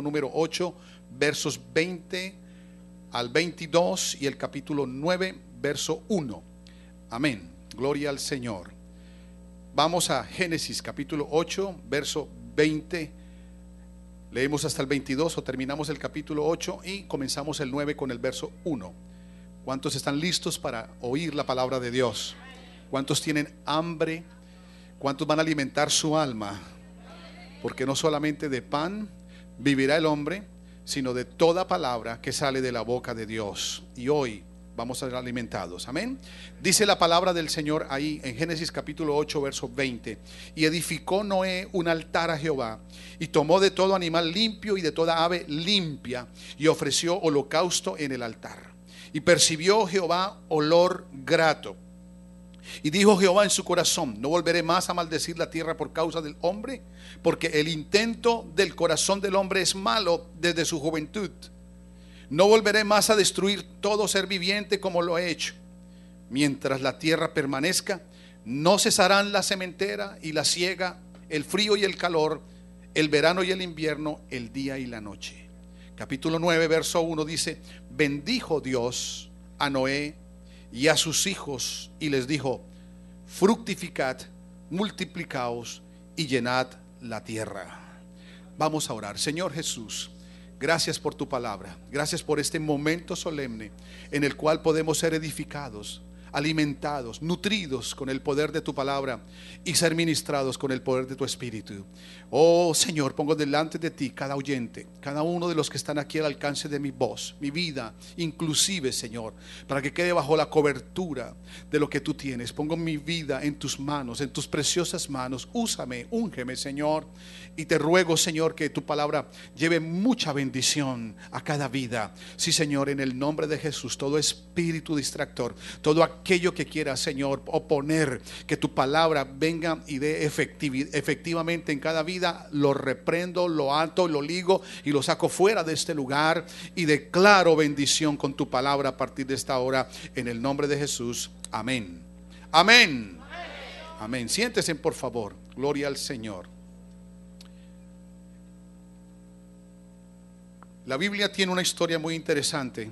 número 8, versos 20 al 22 y el capítulo 9, verso 1. Amén. Gloria al Señor. Vamos a Génesis capítulo 8, verso 20. Leemos hasta el 22 o terminamos el capítulo 8 y comenzamos el 9 con el verso 1. ¿Cuántos están listos para oír la palabra de Dios? ¿Cuántos tienen hambre? ¿Cuántos van a alimentar su alma? Porque no solamente de pan vivirá el hombre, sino de toda palabra que sale de la boca de Dios. Y hoy vamos a ser alimentados. Amén. Dice la palabra del Señor ahí en Génesis capítulo 8, verso 20. Y edificó Noé un altar a Jehová y tomó de todo animal limpio y de toda ave limpia y ofreció holocausto en el altar. Y percibió Jehová olor grato. Y dijo Jehová en su corazón, no volveré más a maldecir la tierra por causa del hombre, porque el intento del corazón del hombre es malo desde su juventud. No volveré más a destruir todo ser viviente como lo he hecho. Mientras la tierra permanezca, no cesarán la cementera y la ciega el frío y el calor, el verano y el invierno, el día y la noche. Capítulo 9, verso 1 dice, bendijo Dios a Noé y a sus hijos y les dijo, fructificad, multiplicaos y llenad la tierra. Vamos a orar. Señor Jesús, gracias por tu palabra, gracias por este momento solemne en el cual podemos ser edificados, alimentados, nutridos con el poder de tu palabra y ser ministrados con el poder de tu espíritu. Oh Señor, pongo delante de ti cada oyente, cada uno de los que están aquí al alcance de mi voz, mi vida, inclusive Señor, para que quede bajo la cobertura de lo que tú tienes. Pongo mi vida en tus manos, en tus preciosas manos. Úsame, úngeme Señor. Y te ruego Señor que tu palabra lleve mucha bendición a cada vida. Sí Señor, en el nombre de Jesús, todo espíritu distractor, todo aquello que quiera Señor oponer, que tu palabra venga y dé efectivamente en cada vida lo reprendo, lo ato, lo ligo y lo saco fuera de este lugar y declaro bendición con tu palabra a partir de esta hora en el nombre de Jesús. Amén. Amén. Amén. Siéntese, por favor. Gloria al Señor. La Biblia tiene una historia muy interesante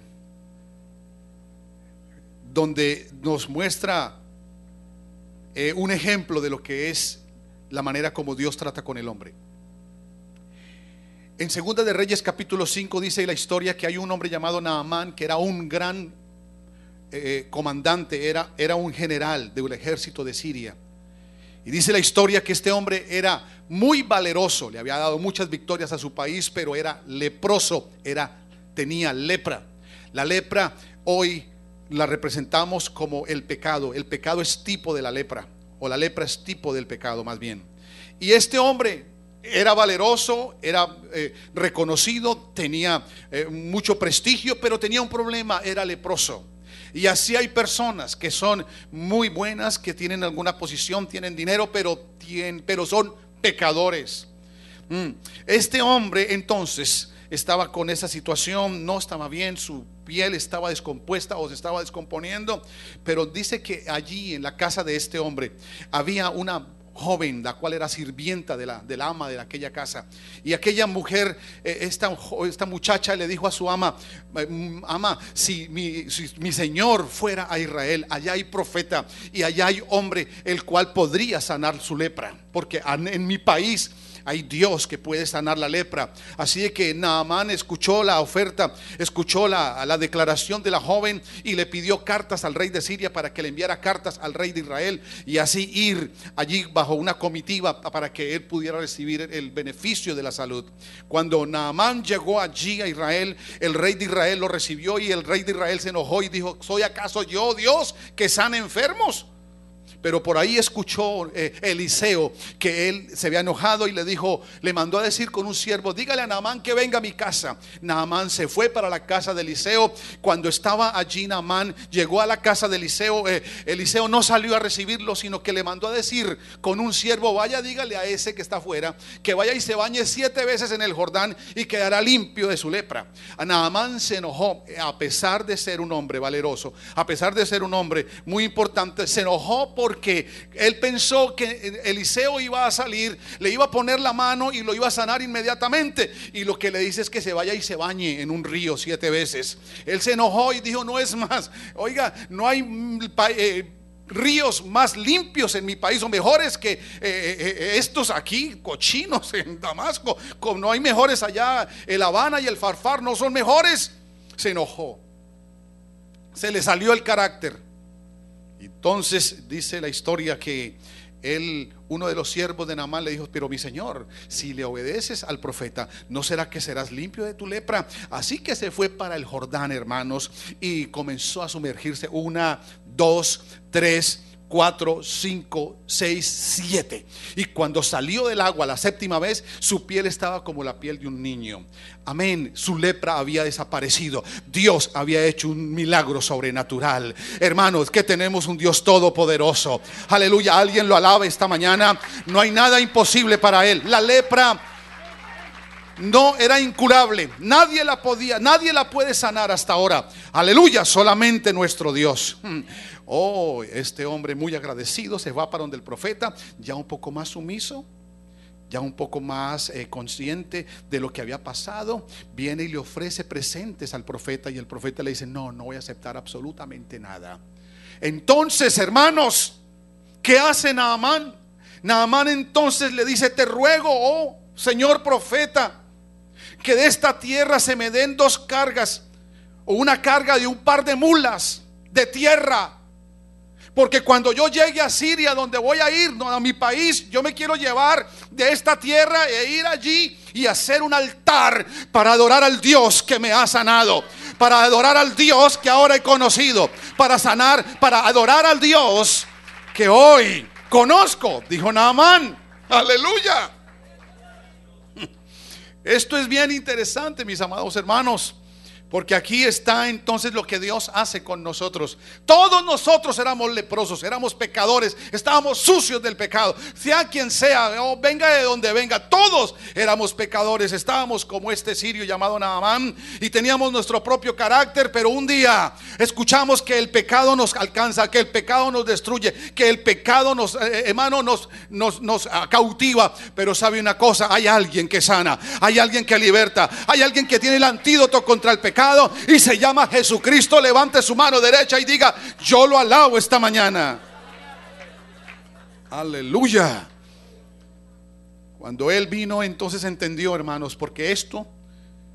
donde nos muestra eh, un ejemplo de lo que es la manera como Dios trata con el hombre. En Segunda de Reyes capítulo 5 dice la historia que hay un hombre llamado Naamán que era un gran eh, comandante, era, era un general del ejército de Siria. Y dice la historia que este hombre era muy valeroso, le había dado muchas victorias a su país, pero era leproso, era, tenía lepra. La lepra hoy la representamos como el pecado, el pecado es tipo de la lepra o la lepra es tipo del pecado más bien. Y este hombre era valeroso, era eh, reconocido, tenía eh, mucho prestigio, pero tenía un problema, era leproso. Y así hay personas que son muy buenas, que tienen alguna posición, tienen dinero, pero, tienen, pero son pecadores. Mm. Este hombre entonces estaba con esa situación, no estaba bien, su piel estaba descompuesta o se estaba descomponiendo. Pero dice que allí en la casa de este hombre había una joven, la cual era sirvienta de la, del ama de aquella casa. Y aquella mujer, eh, esta, esta muchacha le dijo a su ama, eh, mm, ama, si mi, si mi señor fuera a Israel, allá hay profeta y allá hay hombre el cual podría sanar su lepra, porque en mi país hay Dios que puede sanar la lepra. Así es que Naamán escuchó la oferta, escuchó la, declaración de la joven y le pidió cartas al rey de Siria para que le enviara cartas al rey de Israel y así ir allí bajo una comitiva para que él pudiera recibir el beneficio de la salud. Cuando Naamán llegó allí a Israel, el rey de Israel lo recibió y el rey de Israel se enojó y dijo, ¿soy acaso yo Dios que sana enfermos? Pero por ahí escuchó eh, Eliseo que él se había enojado y le dijo, le mandó a decir con un siervo, dígale a Naamán que venga a mi casa. Naamán se fue para la casa de Eliseo. Cuando estaba allí Naamán, llegó a la casa de Eliseo. Eh, Eliseo no salió a recibirlo, sino que le mandó a decir con un siervo, vaya, dígale a ese que está afuera, que vaya y se bañe siete veces en el Jordán y quedará limpio de su lepra. Naamán se enojó, eh, a pesar de ser un hombre valeroso, a pesar de ser un hombre muy importante, se enojó por porque él pensó que Eliseo iba a salir, le iba a poner la mano y lo iba a sanar inmediatamente. Y lo que le dice es que se vaya y se bañe en un río siete veces. Él se enojó y dijo, no es más, oiga, no hay... Mm, eh, ríos más limpios en mi país o mejores que eh, eh, estos aquí, cochinos en Damasco. Como no hay mejores allá, el Habana y el Farfar no son mejores. Se enojó. Se le salió el carácter. Entonces dice la historia que él, uno de los siervos de Namán le dijo, pero mi señor, si le obedeces al profeta, ¿no será que serás limpio de tu lepra? Así que se fue para el Jordán, hermanos, y comenzó a sumergirse una, dos, tres, 4, 5, 6, 7. Y cuando salió del agua la séptima vez, su piel estaba como la piel de un niño. Amén. Su lepra había desaparecido. Dios había hecho un milagro sobrenatural. Hermanos, que tenemos un Dios todopoderoso. Aleluya. Alguien lo alaba esta mañana. No hay nada imposible para él. La lepra no era incurable. Nadie la podía, nadie la puede sanar hasta ahora. Aleluya, solamente nuestro Dios. Oh, este hombre muy agradecido se va para donde el profeta, ya un poco más sumiso, ya un poco más eh, consciente de lo que había pasado, viene y le ofrece presentes al profeta y el profeta le dice, no, no voy a aceptar absolutamente nada. Entonces, hermanos, ¿qué hace Naamán? Naamán entonces le dice, te ruego, oh Señor profeta, que de esta tierra se me den dos cargas o una carga de un par de mulas de tierra porque cuando yo llegue a Siria, donde voy a ir, a mi país, yo me quiero llevar de esta tierra e ir allí y hacer un altar para adorar al Dios que me ha sanado, para adorar al Dios que ahora he conocido, para sanar, para adorar al Dios que hoy conozco, dijo Naamán. Aleluya. Esto es bien interesante, mis amados hermanos. Porque aquí está entonces lo que Dios hace con nosotros. Todos nosotros éramos leprosos, éramos pecadores, estábamos sucios del pecado. Sea quien sea, venga de donde venga, todos éramos pecadores. Estábamos como este sirio llamado Naamán y teníamos nuestro propio carácter, pero un día escuchamos que el pecado nos alcanza, que el pecado nos destruye, que el pecado nos, eh, eh, hermano, nos ah, cautiva. Pero sabe una cosa, hay alguien que sana, hay alguien que liberta, hay alguien que tiene el antídoto contra el pecado y se llama Jesucristo, levante su mano derecha y diga, yo lo alabo esta mañana. Aleluya. Cuando Él vino, entonces entendió, hermanos, porque esto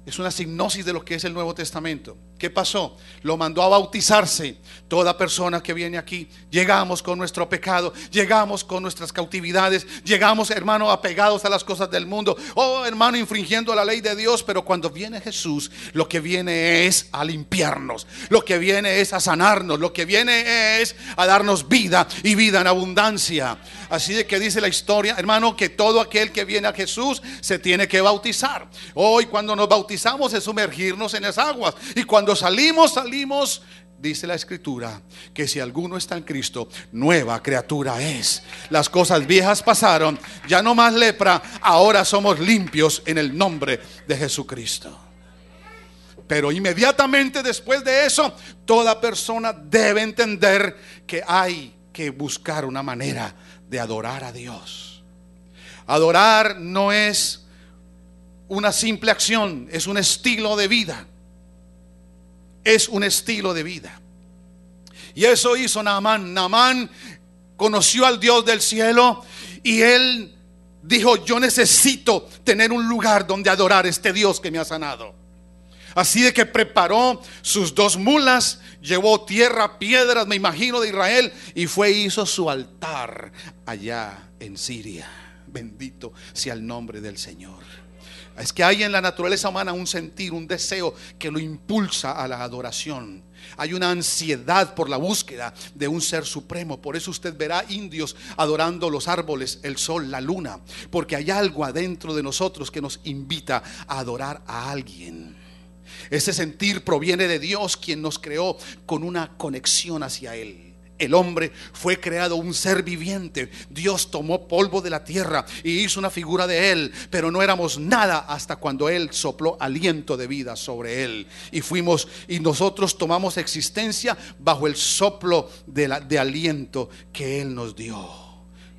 es una hipnosis de lo que es el Nuevo Testamento. ¿Qué pasó? Lo mandó a bautizarse. Toda persona que viene aquí, llegamos con nuestro pecado, llegamos con nuestras cautividades, llegamos, hermano, apegados a las cosas del mundo, oh, hermano, infringiendo la ley de Dios, pero cuando viene Jesús, lo que viene es a limpiarnos, lo que viene es a sanarnos, lo que viene es a darnos vida y vida en abundancia. Así de que dice la historia, hermano, que todo aquel que viene a Jesús se tiene que bautizar. Hoy cuando nos bautizamos es sumergirnos en las aguas y cuando salimos, salimos Dice la escritura que si alguno está en Cristo, nueva criatura es. Las cosas viejas pasaron, ya no más lepra, ahora somos limpios en el nombre de Jesucristo. Pero inmediatamente después de eso, toda persona debe entender que hay que buscar una manera de adorar a Dios. Adorar no es una simple acción, es un estilo de vida es un estilo de vida. Y eso hizo Naamán. Naamán conoció al Dios del cielo y él dijo, yo necesito tener un lugar donde adorar este Dios que me ha sanado. Así de que preparó sus dos mulas, llevó tierra, piedras, me imagino, de Israel, y fue e hizo su altar allá en Siria. Bendito sea el nombre del Señor. Es que hay en la naturaleza humana un sentir, un deseo que lo impulsa a la adoración. Hay una ansiedad por la búsqueda de un ser supremo. Por eso usted verá indios adorando los árboles, el sol, la luna. Porque hay algo adentro de nosotros que nos invita a adorar a alguien. Ese sentir proviene de Dios quien nos creó con una conexión hacia Él el hombre fue creado un ser viviente. Dios tomó polvo de la tierra y hizo una figura de él, pero no éramos nada hasta cuando él sopló aliento de vida sobre él. Y fuimos y nosotros tomamos existencia bajo el soplo de, de aliento que él nos dio.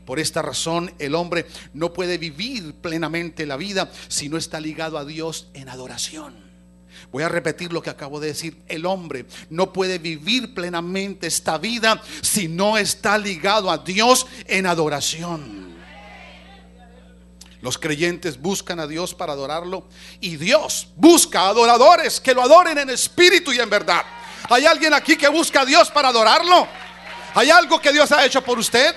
Por esta razón el hombre no puede vivir plenamente la vida si no está ligado a Dios en adoración. Voy a repetir lo que acabo de decir. El hombre no puede vivir plenamente esta vida si no está ligado a Dios en adoración. Los creyentes buscan a Dios para adorarlo y Dios busca adoradores que lo adoren en espíritu y en verdad. ¿Hay alguien aquí que busca a Dios para adorarlo? ¿Hay algo que Dios ha hecho por usted?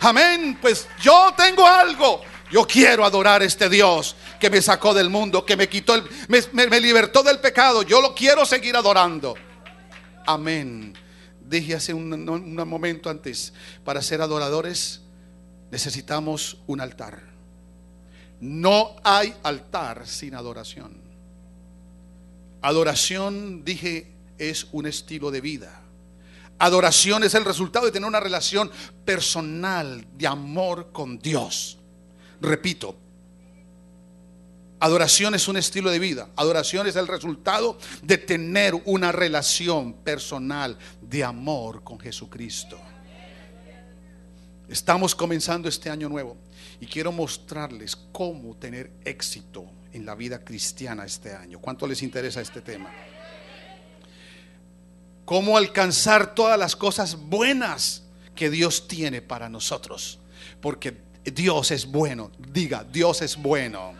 Amén. Pues yo tengo algo yo quiero adorar a este Dios que me sacó del mundo, que me quitó, me, libertó del pecado. Yo lo quiero seguir adorando. Amén. Dije hace un, un momento antes, para ser adoradores necesitamos un altar. No hay altar sin adoración. Adoración, dije, es un estilo de vida. Adoración es el resultado de tener una relación personal de amor con Dios. Repito, adoración es un estilo de vida. Adoración es el resultado de tener una relación personal de amor con Jesucristo. Estamos comenzando este año nuevo y quiero mostrarles cómo tener éxito en la vida cristiana este año. ¿Cuánto les interesa este tema? Cómo alcanzar todas las cosas buenas que Dios tiene para nosotros. Porque Dios es bueno. Diga, Dios es bueno.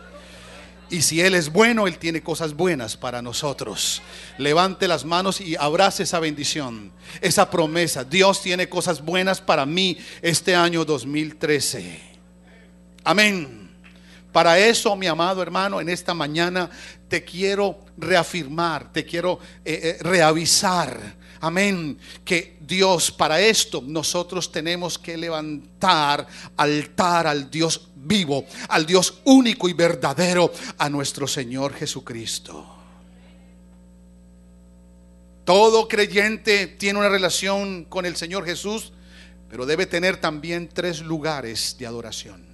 Y si Él es bueno, Él tiene cosas buenas para nosotros. Levante las manos y abrace esa bendición, esa promesa. Dios tiene cosas buenas para mí este año 2013. Amén. Para eso, mi amado hermano, en esta mañana te quiero reafirmar, te quiero eh, eh, reavisar Amén. Que Dios, para esto nosotros tenemos que levantar altar al Dios vivo, al Dios único y verdadero, a nuestro Señor Jesucristo. Todo creyente tiene una relación con el Señor Jesús, pero debe tener también tres lugares de adoración.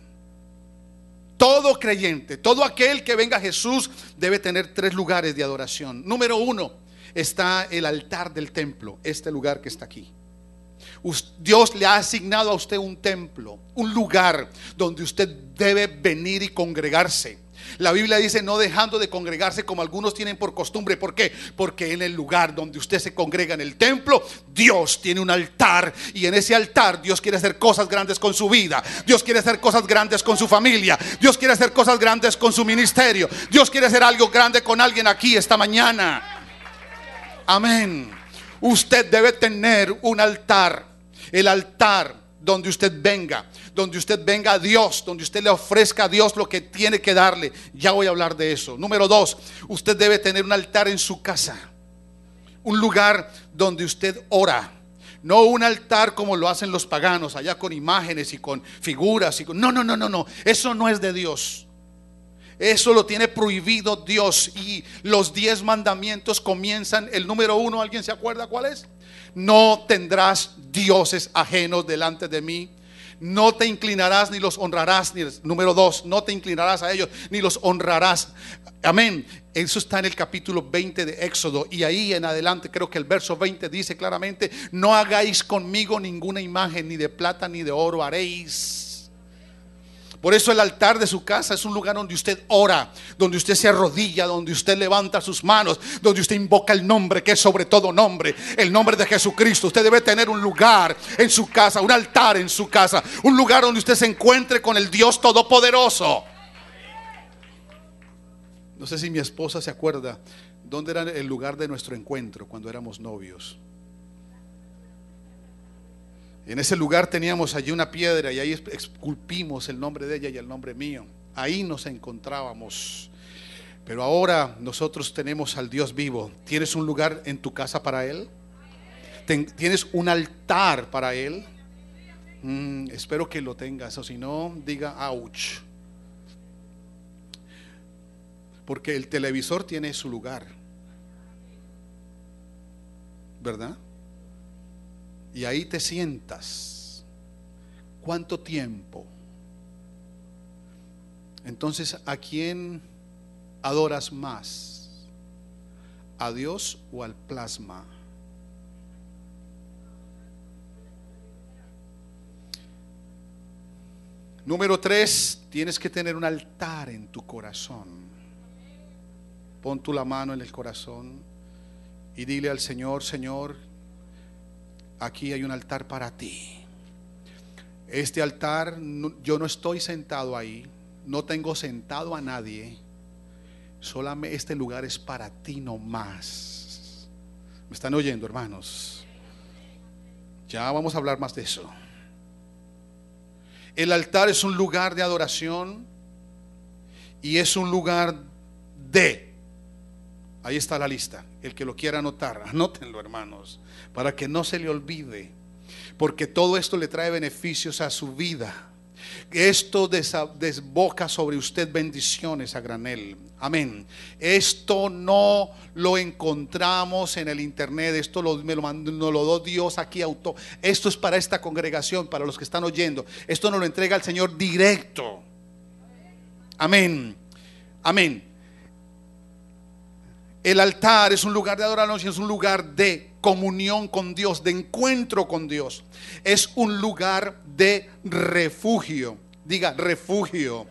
Todo creyente, todo aquel que venga a Jesús debe tener tres lugares de adoración. Número uno, está el altar del templo, este lugar que está aquí. Dios le ha asignado a usted un templo, un lugar donde usted debe venir y congregarse. La Biblia dice no dejando de congregarse como algunos tienen por costumbre. ¿Por qué? Porque en el lugar donde usted se congrega en el templo, Dios tiene un altar y en ese altar Dios quiere hacer cosas grandes con su vida. Dios quiere hacer cosas grandes con su familia. Dios quiere hacer cosas grandes con su ministerio. Dios quiere hacer algo grande con alguien aquí esta mañana. Amén. Usted debe tener un altar. El altar donde usted venga, donde usted venga a Dios, donde usted le ofrezca a Dios lo que tiene que darle. Ya voy a hablar de eso. Número dos, usted debe tener un altar en su casa, un lugar donde usted ora. No un altar como lo hacen los paganos, allá con imágenes y con figuras. Y No, no, no, no, no. Eso no es de Dios. Eso lo tiene prohibido Dios y los diez mandamientos comienzan. El número uno, ¿alguien se acuerda cuál es? No tendrás dioses ajenos delante de mí. No te inclinarás ni los honrarás. Número dos, no te inclinarás a ellos ni los honrarás. Amén. Eso está en el capítulo 20 de Éxodo. Y ahí en adelante creo que el verso 20 dice claramente, no hagáis conmigo ninguna imagen, ni de plata ni de oro haréis por eso el altar de su casa es un lugar donde usted ora, donde usted se arrodilla, donde usted levanta sus manos, donde usted invoca el nombre que es sobre todo nombre, el nombre de Jesucristo. Usted debe tener un lugar en su casa, un altar en su casa, un lugar donde usted se encuentre con el Dios Todopoderoso. No sé si mi esposa se acuerda dónde era el lugar de nuestro encuentro cuando éramos novios. En ese lugar teníamos allí una piedra y ahí esculpimos el nombre de ella y el nombre mío. Ahí nos encontrábamos. Pero ahora nosotros tenemos al Dios vivo. ¿Tienes un lugar en tu casa para Él? ¿Tienes un altar para Él? Mm, espero que lo tengas, o si no, diga, ouch. Porque el televisor tiene su lugar. ¿Verdad? y ahí te sientas. ¿Cuánto tiempo? Entonces, ¿a quién adoras más? ¿A Dios o al plasma? Número tres, tienes que tener un altar en tu corazón. Pon tu la mano en el corazón y dile al Señor, Señor, aquí hay un altar para ti. Este altar, yo no estoy sentado ahí, no tengo sentado a nadie. Solamente este lugar es para ti nomás. ¿Me están oyendo, hermanos? Ya vamos a hablar más de eso. El altar es un lugar de adoración y es un lugar de Ahí está la lista. El que lo quiera anotar, anótenlo hermanos, para que no se le olvide. Porque todo esto le trae beneficios a su vida. Esto desboca sobre usted bendiciones a granel. Amén. Esto no lo encontramos en el internet. Esto lo, me lo, nos lo dio Dios aquí. Auto. Esto es para esta congregación, para los que están oyendo. Esto nos lo entrega el Señor directo. Amén. Amén. El altar es un lugar de adoración, es un lugar de comunión con Dios, de encuentro con Dios. Es un lugar de refugio. Diga, refugio.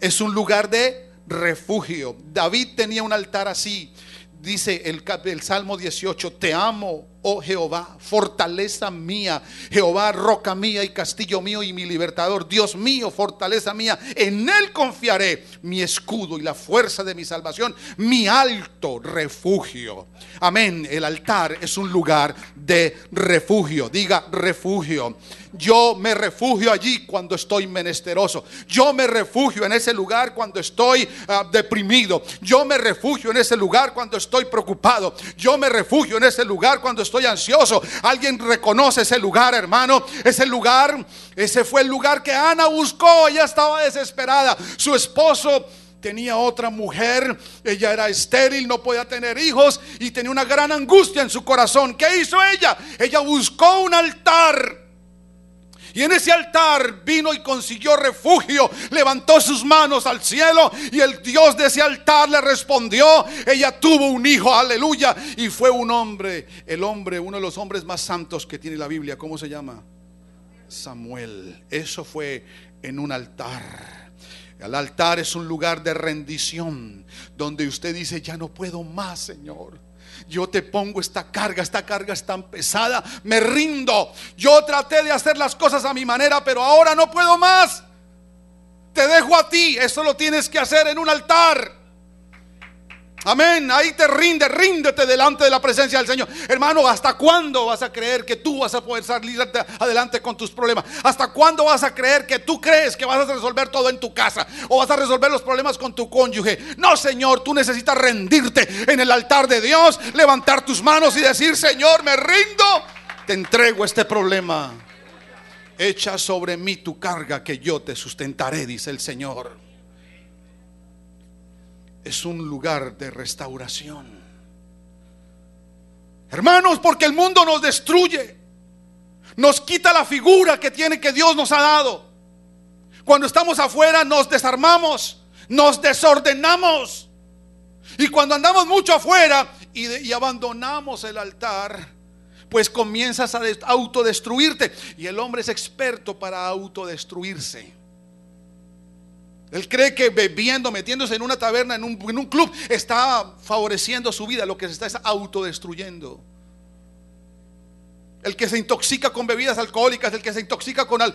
Es un lugar de refugio. David tenía un altar así. Dice el, Salmo 18, te amo, oh Jehová, fortaleza mía, Jehová, roca mía y castillo mío y mi libertador, Dios mío, fortaleza mía, en Él confiaré, mi escudo y la fuerza de mi salvación, mi alto refugio. Amén, el altar es un lugar de refugio, diga refugio. Yo me refugio allí cuando estoy menesteroso. Yo me refugio en ese lugar cuando estoy ah, deprimido. Yo me refugio en ese lugar cuando estoy preocupado. Yo me refugio en ese lugar cuando estoy estoy ansioso. Alguien reconoce ese lugar, hermano. Ese lugar, ese fue el lugar que Ana buscó. Ella estaba desesperada. Su esposo tenía otra mujer, ella era estéril, no podía tener hijos y tenía una gran angustia en su corazón. ¿Qué hizo ella? Ella buscó un altar y en ese altar vino y consiguió refugio, levantó sus manos al cielo y el Dios de ese altar le respondió. Ella tuvo un hijo, aleluya. Y fue un hombre, el hombre, uno de los hombres más santos que tiene la Biblia. ¿Cómo se llama? Samuel. Eso fue en un altar. El altar es un lugar de rendición donde usted dice, ya no puedo más, Señor yo te pongo esta carga, esta carga es tan pesada, me rindo. Yo traté de hacer las cosas a mi manera, pero ahora no puedo más. Te dejo a ti, eso lo tienes que hacer en un altar. Amén. Ahí te rinde, ríndete delante de la presencia del Señor. Hermano, ¿hasta cuándo vas a creer que tú vas a poder salir adelante con tus problemas? ¿Hasta cuándo vas a creer que tú crees que vas a resolver todo en tu casa? ¿O vas a resolver los problemas con tu cónyuge? No, Señor, tú necesitas rendirte en el altar de Dios, levantar tus manos y decir, Señor, me rindo, te entrego este problema. Echa sobre mí tu carga que yo te sustentaré, dice el Señor es un lugar de restauración. Hermanos, porque el mundo nos destruye, nos quita la figura que tiene que Dios nos ha dado. Cuando estamos afuera nos desarmamos, nos desordenamos. Y cuando andamos mucho afuera y, abandonamos el altar, pues comienzas a autodestruirte. Y el hombre es experto para autodestruirse. Él cree que bebiendo, metiéndose en una taberna, en un, club, está favoreciendo su vida, lo que se está es autodestruyendo. El que se intoxica con bebidas alcohólicas, el que se intoxica con, eh,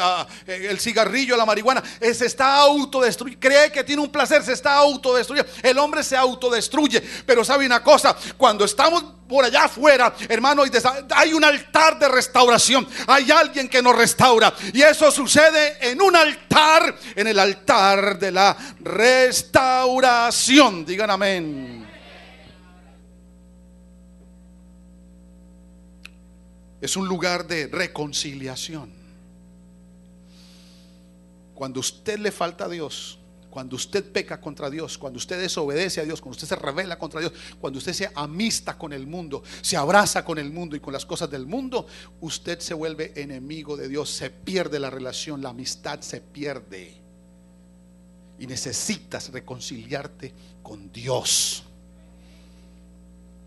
ah, eh, el cigarrillo, la marihuana, eh, se está autodestruyendo. Cree que tiene un placer, se está autodestruyendo. El hombre se autodestruye. Pero sabe una cosa, cuando estamos por allá afuera, hermano, hay un altar de restauración. Hay alguien que nos restaura. Y eso sucede en un altar, en el altar de la restauración. Digan amén. Es un lugar de reconciliación. Cuando usted le falta a Dios, cuando usted peca contra Dios, cuando usted desobedece a Dios, cuando usted se revela contra Dios, cuando usted se amista con el mundo, se abraza con el mundo y con las cosas del mundo, usted se vuelve enemigo de Dios, se pierde la relación, la amistad se pierde. Y necesitas reconciliarte con Dios.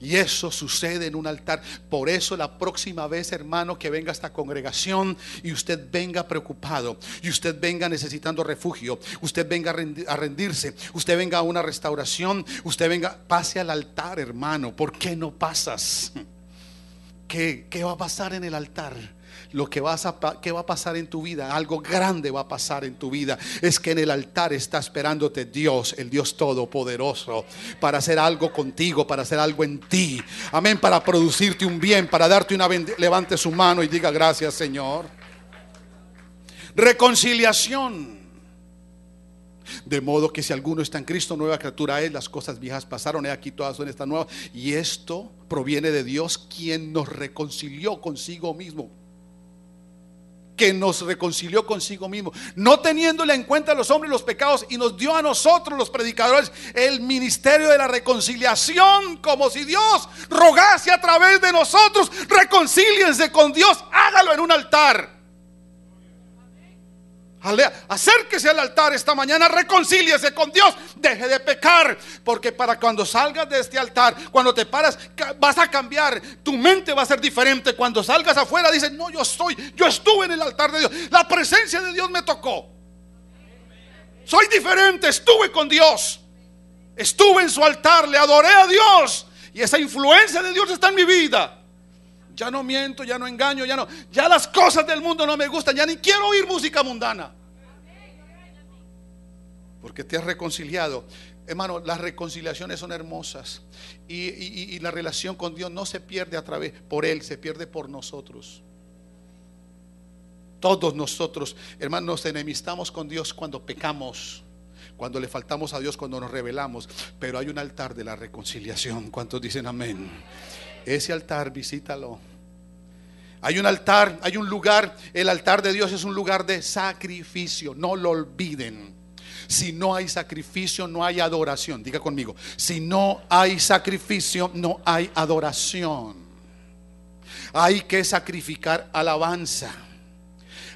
Y eso sucede en un altar. Por eso la próxima vez, hermano, que venga esta congregación y usted venga preocupado, y usted venga necesitando refugio, usted venga a rendirse, usted venga a una restauración, usted venga, pase al altar, hermano. ¿Por qué no pasas? ¿Qué, qué va a pasar en el altar? lo que, vas va a pasar en tu vida, algo grande va a pasar en tu vida, es que en el altar está esperándote Dios, el Dios Todopoderoso, para hacer algo contigo, para hacer algo en ti. Amén, para producirte un bien, para darte una bendición Levante su mano y diga gracias Señor. Reconciliación. De modo que si alguno está en Cristo, nueva criatura es, las cosas viejas pasaron, he aquí todas son estas nuevas. Y esto proviene de Dios, quien nos reconcilió consigo mismo que nos reconcilió consigo mismo, no teniéndole en cuenta a los hombres los pecados y nos dio a nosotros los predicadores el ministerio de la reconciliación, como si Dios rogase a través de nosotros, reconcíliense con Dios, hágalo en un altar. Acérquese al altar esta mañana, reconcíliese con Dios, deje de pecar, porque para cuando salgas de este altar, cuando te paras, vas a cambiar, tu mente va a ser diferente. Cuando salgas afuera, dices, no, yo soy, yo estuve en el altar de Dios, la presencia de Dios me tocó. Soy diferente, estuve con Dios, estuve en su altar, le adoré a Dios y esa influencia de Dios está en mi vida ya no miento, ya no engaño, ya no. Ya las cosas del mundo no me gustan, ya ni quiero oír música mundana. Porque te has reconciliado. Hermano, las reconciliaciones son hermosas. Y, la relación con Dios no se pierde a través, por Él, se pierde por nosotros. Todos nosotros, hermanos, nos enemistamos con Dios cuando pecamos cuando le faltamos a Dios, cuando nos rebelamos. Pero hay un altar de la reconciliación. ¿Cuántos dicen amén? Ese altar, visítalo. Hay un altar, hay un lugar. El altar de Dios es un lugar de sacrificio. No lo olviden. Si no hay sacrificio, no hay adoración. Diga conmigo, si no hay sacrificio, no hay adoración. Hay que sacrificar alabanza.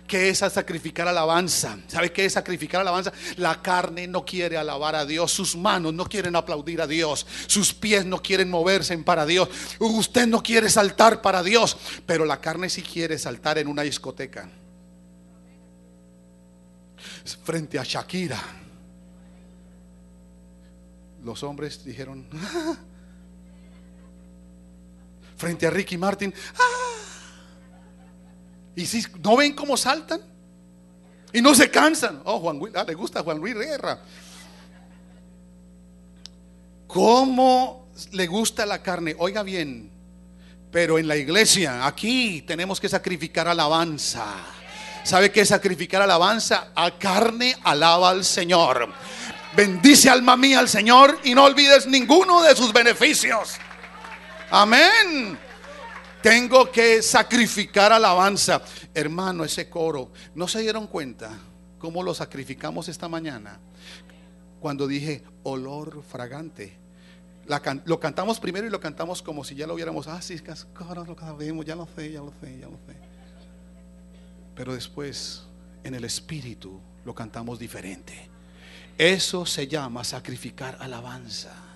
¿Qué es sacrificar alabanza? ¿Sabe qué es sacrificar alabanza? La carne no quiere alabar a Dios, sus manos no quieren aplaudir a Dios, sus pies no quieren moverse para Dios, usted no quiere saltar para Dios, pero la carne sí quiere saltar en una discoteca. Frente a Shakira. Los hombres dijeron, ah". frente a Ricky Martin, ¡Ah! ¿Y si no ven cómo saltan? Y no se cansan. Oh, Juan Luis, ah, le gusta Juan Luis Guerra. ¿Cómo le gusta la carne? Oiga bien, pero en la iglesia, aquí tenemos que sacrificar alabanza. ¿Sabe qué sacrificar alabanza? A carne alaba al Señor. Bendice alma mía al Señor y no olvides ninguno de sus beneficios. Amén. Tengo que sacrificar alabanza. Hermano, ese coro, ¿no se dieron cuenta cómo lo sacrificamos esta mañana? Cuando dije olor fragante. lo cantamos primero y lo cantamos como si ya lo hubiéramos. Ah, sí, coro. lo sabemos, ya lo sé, ya lo sé, ya lo sé. Pero después, en el espíritu, lo cantamos diferente. Eso se llama sacrificar alabanza.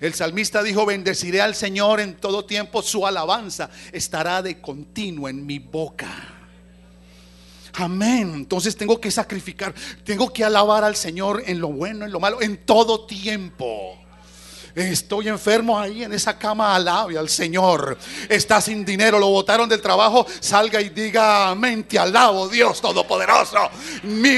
El salmista dijo, bendeciré al Señor en todo tiempo, su alabanza estará de continuo en mi boca. Amén. Entonces tengo que sacrificar, tengo que alabar al Señor en lo bueno, en lo malo, en todo tiempo. Estoy enfermo ahí en esa cama, alabe al Señor. Está sin dinero, lo botaron del trabajo, salga y diga amén, te alabo Dios Todopoderoso. Mi,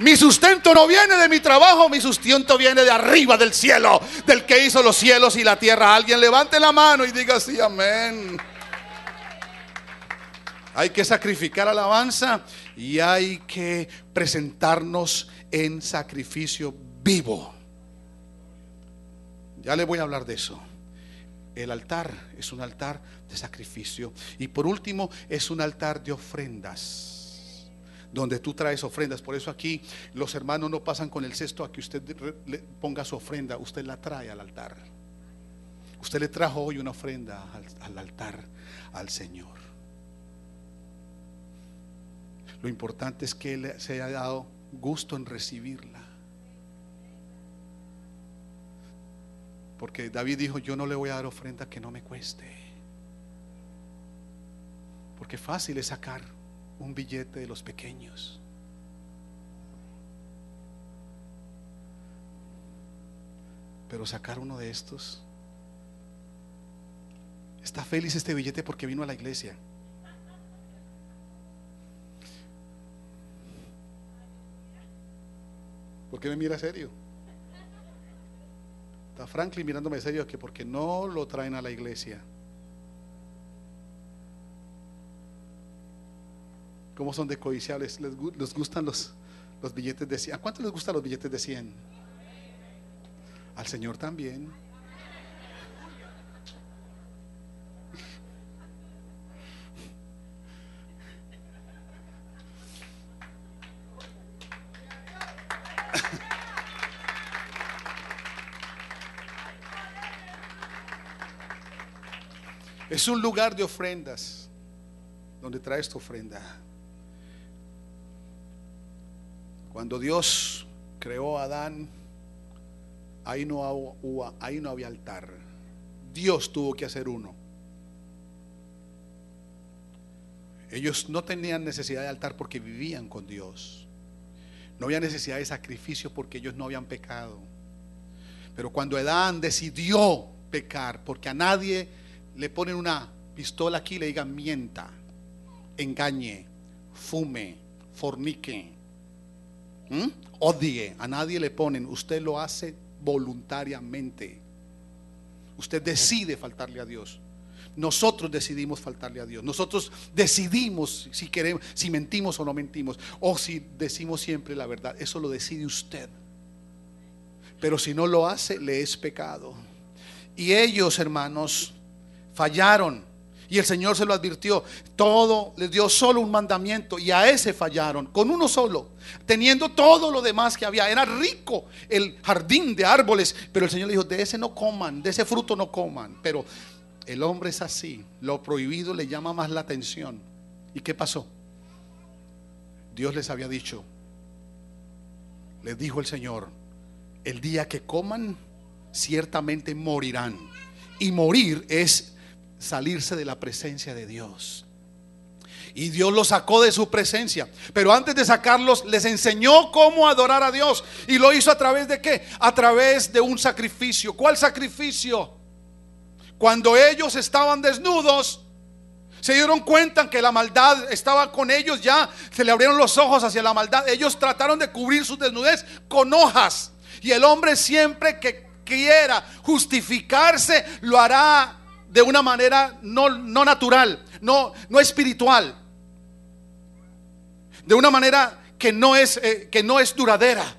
mi sustento no viene de mi trabajo, mi sustento viene de arriba del cielo, del que hizo los cielos y la tierra. Alguien levante la mano y diga así, amén. Hay que sacrificar alabanza y hay que presentarnos en sacrificio vivo. Ya le voy a hablar de eso. El altar es un altar de sacrificio. Y por último, es un altar de ofrendas donde tú traes ofrendas. Por eso aquí los hermanos no pasan con el cesto a que usted le ponga su ofrenda, usted la trae al altar. Usted le trajo hoy una ofrenda al, altar, al Señor. Lo importante es que Él se haya dado gusto en recibirla. Porque David dijo, yo no le voy a dar ofrenda que no me cueste. Porque fácil es sacar un billete de los pequeños. Pero sacar uno de estos, está feliz este billete porque vino a la iglesia. ¿Por qué me mira serio? Está Franklin mirándome serio que porque no lo traen a la iglesia. cómo son de codiciables. Les, gustan los, los, billetes de 100. ¿A cuánto les gustan los billetes de 100? Al Señor también. Es un lugar de ofrendas, donde traes tu ofrenda. Cuando Dios creó a Adán, ahí no, había altar. Dios tuvo que hacer uno. Ellos no tenían necesidad de altar porque vivían con Dios. No había necesidad de sacrificio porque ellos no habían pecado. Pero cuando Adán decidió pecar, porque a nadie le ponen una pistola aquí y le digan mienta, engañe, fume, fornique, ¿Mm? Odie, a nadie le ponen, usted lo hace voluntariamente. Usted decide faltarle a Dios. Nosotros decidimos faltarle a Dios. Nosotros decidimos si queremos, si mentimos o no mentimos, o si decimos siempre la verdad. Eso lo decide usted. Pero si no lo hace, le es pecado. Y ellos, hermanos, fallaron y el Señor se lo advirtió. Todo les dio solo un mandamiento y a ese fallaron, con uno solo, teniendo todo lo demás que había. Era rico el jardín de árboles, pero el Señor le dijo, de ese no coman, de ese fruto no coman. Pero el hombre es así, lo prohibido le llama más la atención. ¿Y qué pasó? Dios les había dicho, les dijo el Señor, el día que coman, ciertamente morirán. Y morir es salirse de la presencia de Dios. Y Dios los sacó de su presencia. Pero antes de sacarlos, les enseñó cómo adorar a Dios. ¿Y lo hizo a través de qué? A través de un sacrificio. ¿Cuál sacrificio? Cuando ellos estaban desnudos, se dieron cuenta que la maldad estaba con ellos ya. Se le abrieron los ojos hacia la maldad. Ellos trataron de cubrir su desnudez con hojas. Y el hombre siempre que quiera justificarse, lo hará de una manera no, natural, no, no espiritual, de una manera que no, es, eh, que no es duradera.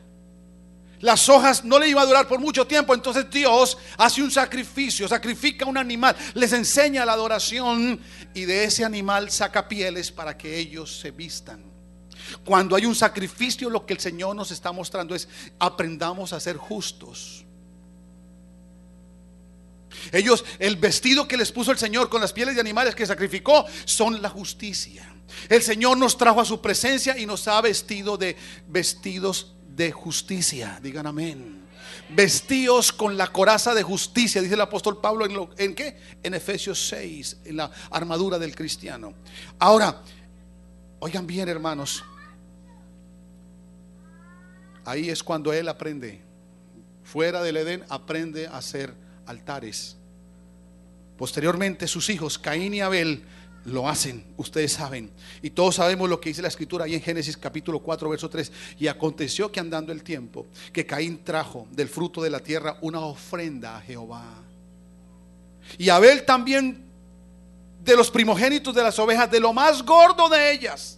Las hojas no le iba a durar por mucho tiempo, entonces Dios hace un sacrificio, sacrifica un animal, les enseña la adoración y de ese animal saca pieles para que ellos se vistan. Cuando hay un sacrificio, lo que el Señor nos está mostrando es aprendamos a ser justos ellos, el vestido que les puso el Señor con las pieles de animales que sacrificó, son la justicia. El Señor nos trajo a su presencia y nos ha vestido de vestidos de justicia. Digan amén. Vestidos con la coraza de justicia, dice el apóstol Pablo en, lo, en qué? En Efesios 6, en la armadura del cristiano. Ahora, oigan bien hermanos, ahí es cuando Él aprende, fuera del Edén, aprende a ser altares. Posteriormente sus hijos, Caín y Abel, lo hacen, ustedes saben. Y todos sabemos lo que dice la escritura ahí en Génesis capítulo 4, verso 3. Y aconteció que andando el tiempo, que Caín trajo del fruto de la tierra una ofrenda a Jehová. Y Abel también de los primogénitos de las ovejas, de lo más gordo de ellas.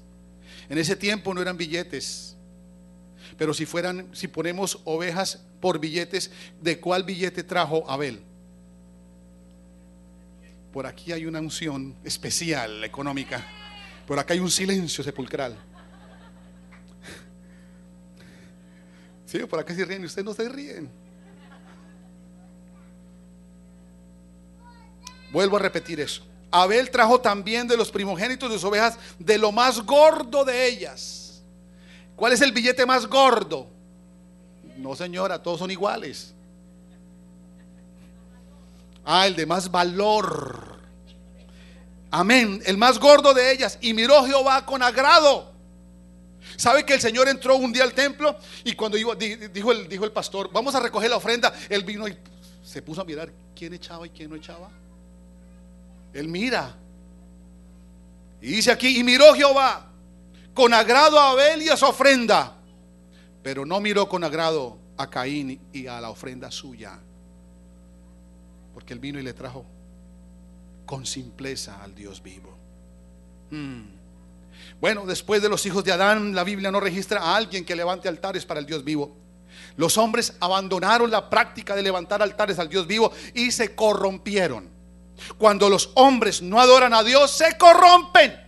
En ese tiempo no eran billetes, pero si fueran, si ponemos ovejas por billetes, ¿de cuál billete trajo Abel? Por aquí hay una unción especial económica. Por acá hay un silencio sepulcral. Sí, por acá se ríen y ustedes no se ríen. Vuelvo a repetir eso. Abel trajo también de los primogénitos de sus ovejas, de lo más gordo de ellas ¿Cuál es el billete más gordo? No, señora, todos son iguales. Ah, el de más valor. Amén. El más gordo de ellas. Y miró Jehová con agrado. ¿Sabe que el Señor entró un día al templo? Y cuando iba, dijo, el, dijo el pastor, vamos a recoger la ofrenda. Él vino y se puso a mirar quién echaba y quién no echaba. Él mira. Y dice aquí, y miró Jehová con agrado a Abel y a su ofrenda, pero no miró con agrado a Caín y a la ofrenda suya, porque él vino y le trajo con simpleza al Dios vivo. Hmm. Bueno, después de los hijos de Adán, la Biblia no registra a alguien que levante altares para el Dios vivo. Los hombres abandonaron la práctica de levantar altares al Dios vivo y se corrompieron. Cuando los hombres no adoran a Dios, se corrompen.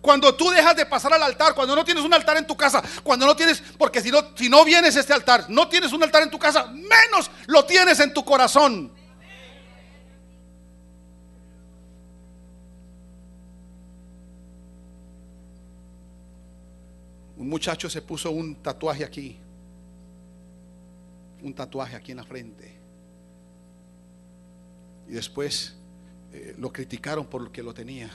Cuando tú dejas de pasar al altar, cuando no tienes un altar en tu casa, cuando no tienes, porque si no, si no vienes a este altar, no tienes un altar en tu casa, menos lo tienes en tu corazón. Un muchacho se puso un tatuaje aquí, un tatuaje aquí en la frente. Y después eh, lo criticaron por lo que lo tenía.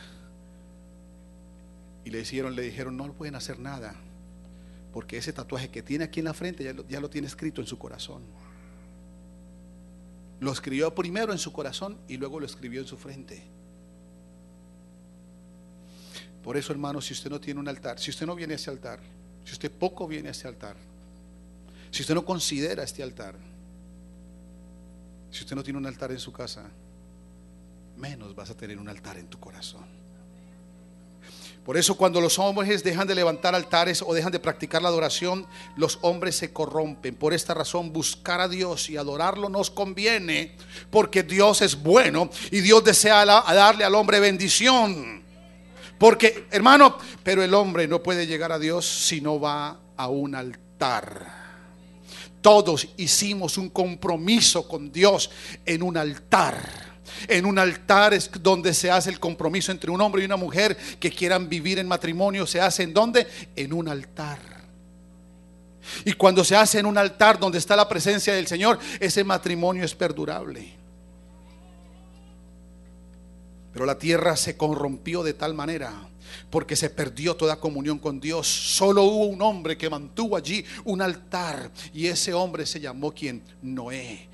Y le hicieron, le dijeron, no lo pueden hacer nada, porque ese tatuaje que tiene aquí en la frente ya lo, ya lo tiene escrito en su corazón. Lo escribió primero en su corazón y luego lo escribió en su frente. Por eso, hermano, si usted no tiene un altar, si usted no viene a ese altar, si usted poco viene a ese altar, si usted no considera este altar, si usted no tiene un altar en su casa, menos vas a tener un altar en tu corazón. Por eso cuando los hombres dejan de levantar altares o dejan de practicar la adoración, los hombres se corrompen. Por esta razón buscar a Dios y adorarlo nos conviene, porque Dios es bueno y Dios desea darle al hombre bendición. Porque, hermano, pero el hombre no puede llegar a Dios si no va a un altar. Todos hicimos un compromiso con Dios en un altar en un altar es donde se hace el compromiso entre un hombre y una mujer que quieran vivir en matrimonio. ¿Se hace en dónde? En un altar. Y cuando se hace en un altar donde está la presencia del Señor, ese matrimonio es perdurable. Pero la tierra se corrompió de tal manera porque se perdió toda comunión con Dios. Solo hubo un hombre que mantuvo allí un altar y ese hombre se llamó quien Noé.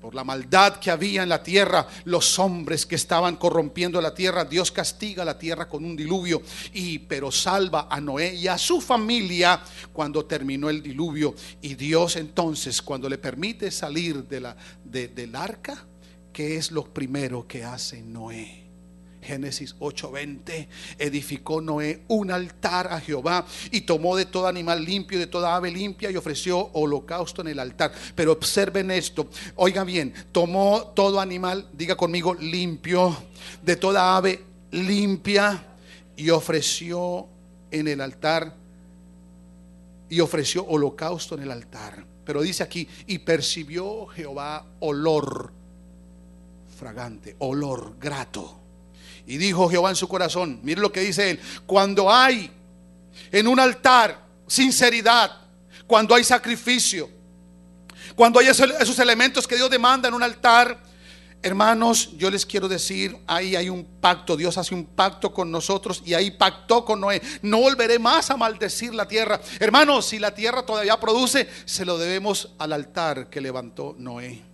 Por la maldad que había en la tierra, los hombres que estaban corrompiendo la tierra, Dios castiga la tierra con un diluvio y pero salva a Noé y a su familia cuando terminó el diluvio y Dios entonces cuando le permite salir de la del arca, ¿qué es lo primero que hace Noé? Génesis 8:20. Edificó Noé un altar a Jehová y tomó de todo animal limpio de toda ave limpia y ofreció holocausto en el altar. Pero observen esto. Oiga bien, tomó todo animal, diga conmigo, limpio, de toda ave limpia y ofreció en el altar y ofreció holocausto en el altar. Pero dice aquí, y percibió Jehová olor fragante, olor grato y dijo Jehová en su corazón, mire lo que dice él, cuando hay en un altar sinceridad, cuando hay sacrificio, cuando hay esos elementos que Dios demanda en un altar, hermanos, yo les quiero decir, ahí hay un pacto, Dios hace un pacto con nosotros y ahí pactó con Noé, no volveré más a maldecir la tierra. Hermanos, si la tierra todavía produce, se lo debemos al altar que levantó Noé.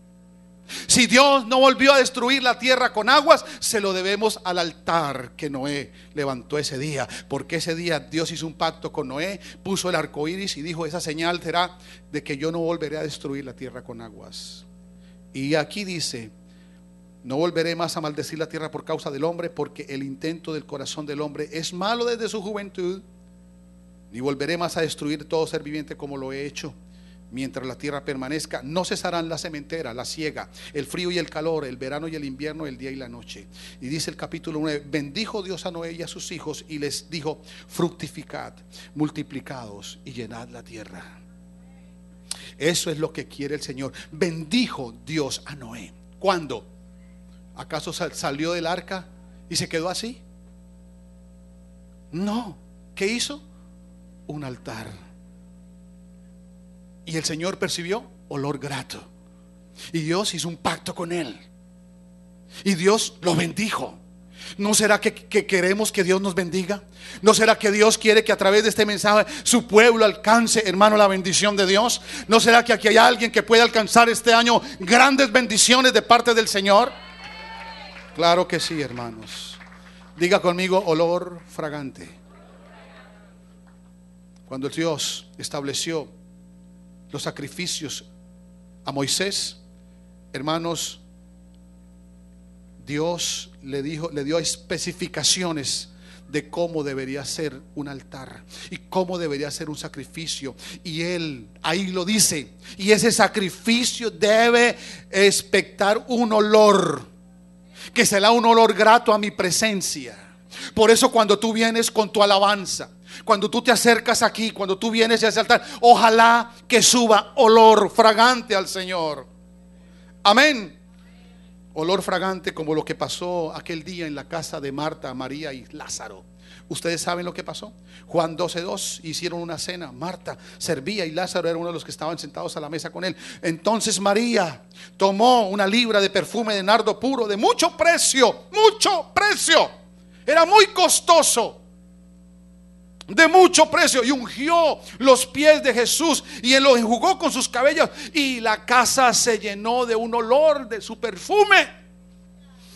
Si Dios no volvió a destruir la tierra con aguas, se lo debemos al altar que Noé levantó ese día. Porque ese día Dios hizo un pacto con Noé, puso el arco iris y dijo: Esa señal será de que yo no volveré a destruir la tierra con aguas. Y aquí dice: No volveré más a maldecir la tierra por causa del hombre, porque el intento del corazón del hombre es malo desde su juventud. Ni volveré más a destruir todo ser viviente como lo he hecho Mientras la tierra permanezca, no cesarán la cementera, la ciega el frío y el calor, el verano y el invierno, el día y la noche. Y dice el capítulo 9, bendijo Dios a Noé y a sus hijos y les dijo, fructificad, multiplicados y llenad la tierra. Eso es lo que quiere el Señor. Bendijo Dios a Noé. ¿Cuándo? ¿Acaso salió del arca y se quedó así? No. ¿Qué hizo? Un altar y el Señor percibió olor grato. Y Dios hizo un pacto con él. Y Dios lo bendijo. ¿No será que, queremos que Dios nos bendiga? ¿No será que Dios quiere que a través de este mensaje su pueblo alcance, hermano, la bendición de Dios? ¿No será que aquí hay alguien que pueda alcanzar este año grandes bendiciones de parte del Señor? Claro que sí, hermanos. Diga conmigo olor fragante. Cuando Dios estableció los sacrificios a Moisés, hermanos, Dios le dijo, le dio especificaciones de cómo debería ser un altar y cómo debería ser un sacrificio. Y él ahí lo dice. Y ese sacrificio debe expectar un olor, que será un olor grato a mi presencia. Por eso cuando tú vienes con tu alabanza, cuando tú te acercas aquí, cuando tú vienes a el altar, ojalá que suba olor fragante al Señor. Amén. Olor fragante como lo que pasó aquel día en la casa de Marta, María y Lázaro. Ustedes saben lo que pasó. Juan 12:2 hicieron una cena. Marta servía y Lázaro era uno de los que estaban sentados a la mesa con él. Entonces María tomó una libra de perfume de nardo puro de mucho precio, mucho precio. Era muy costoso de mucho precio y ungió los pies de Jesús y Él lo enjugó con sus cabellos y la casa se llenó de un olor de su perfume.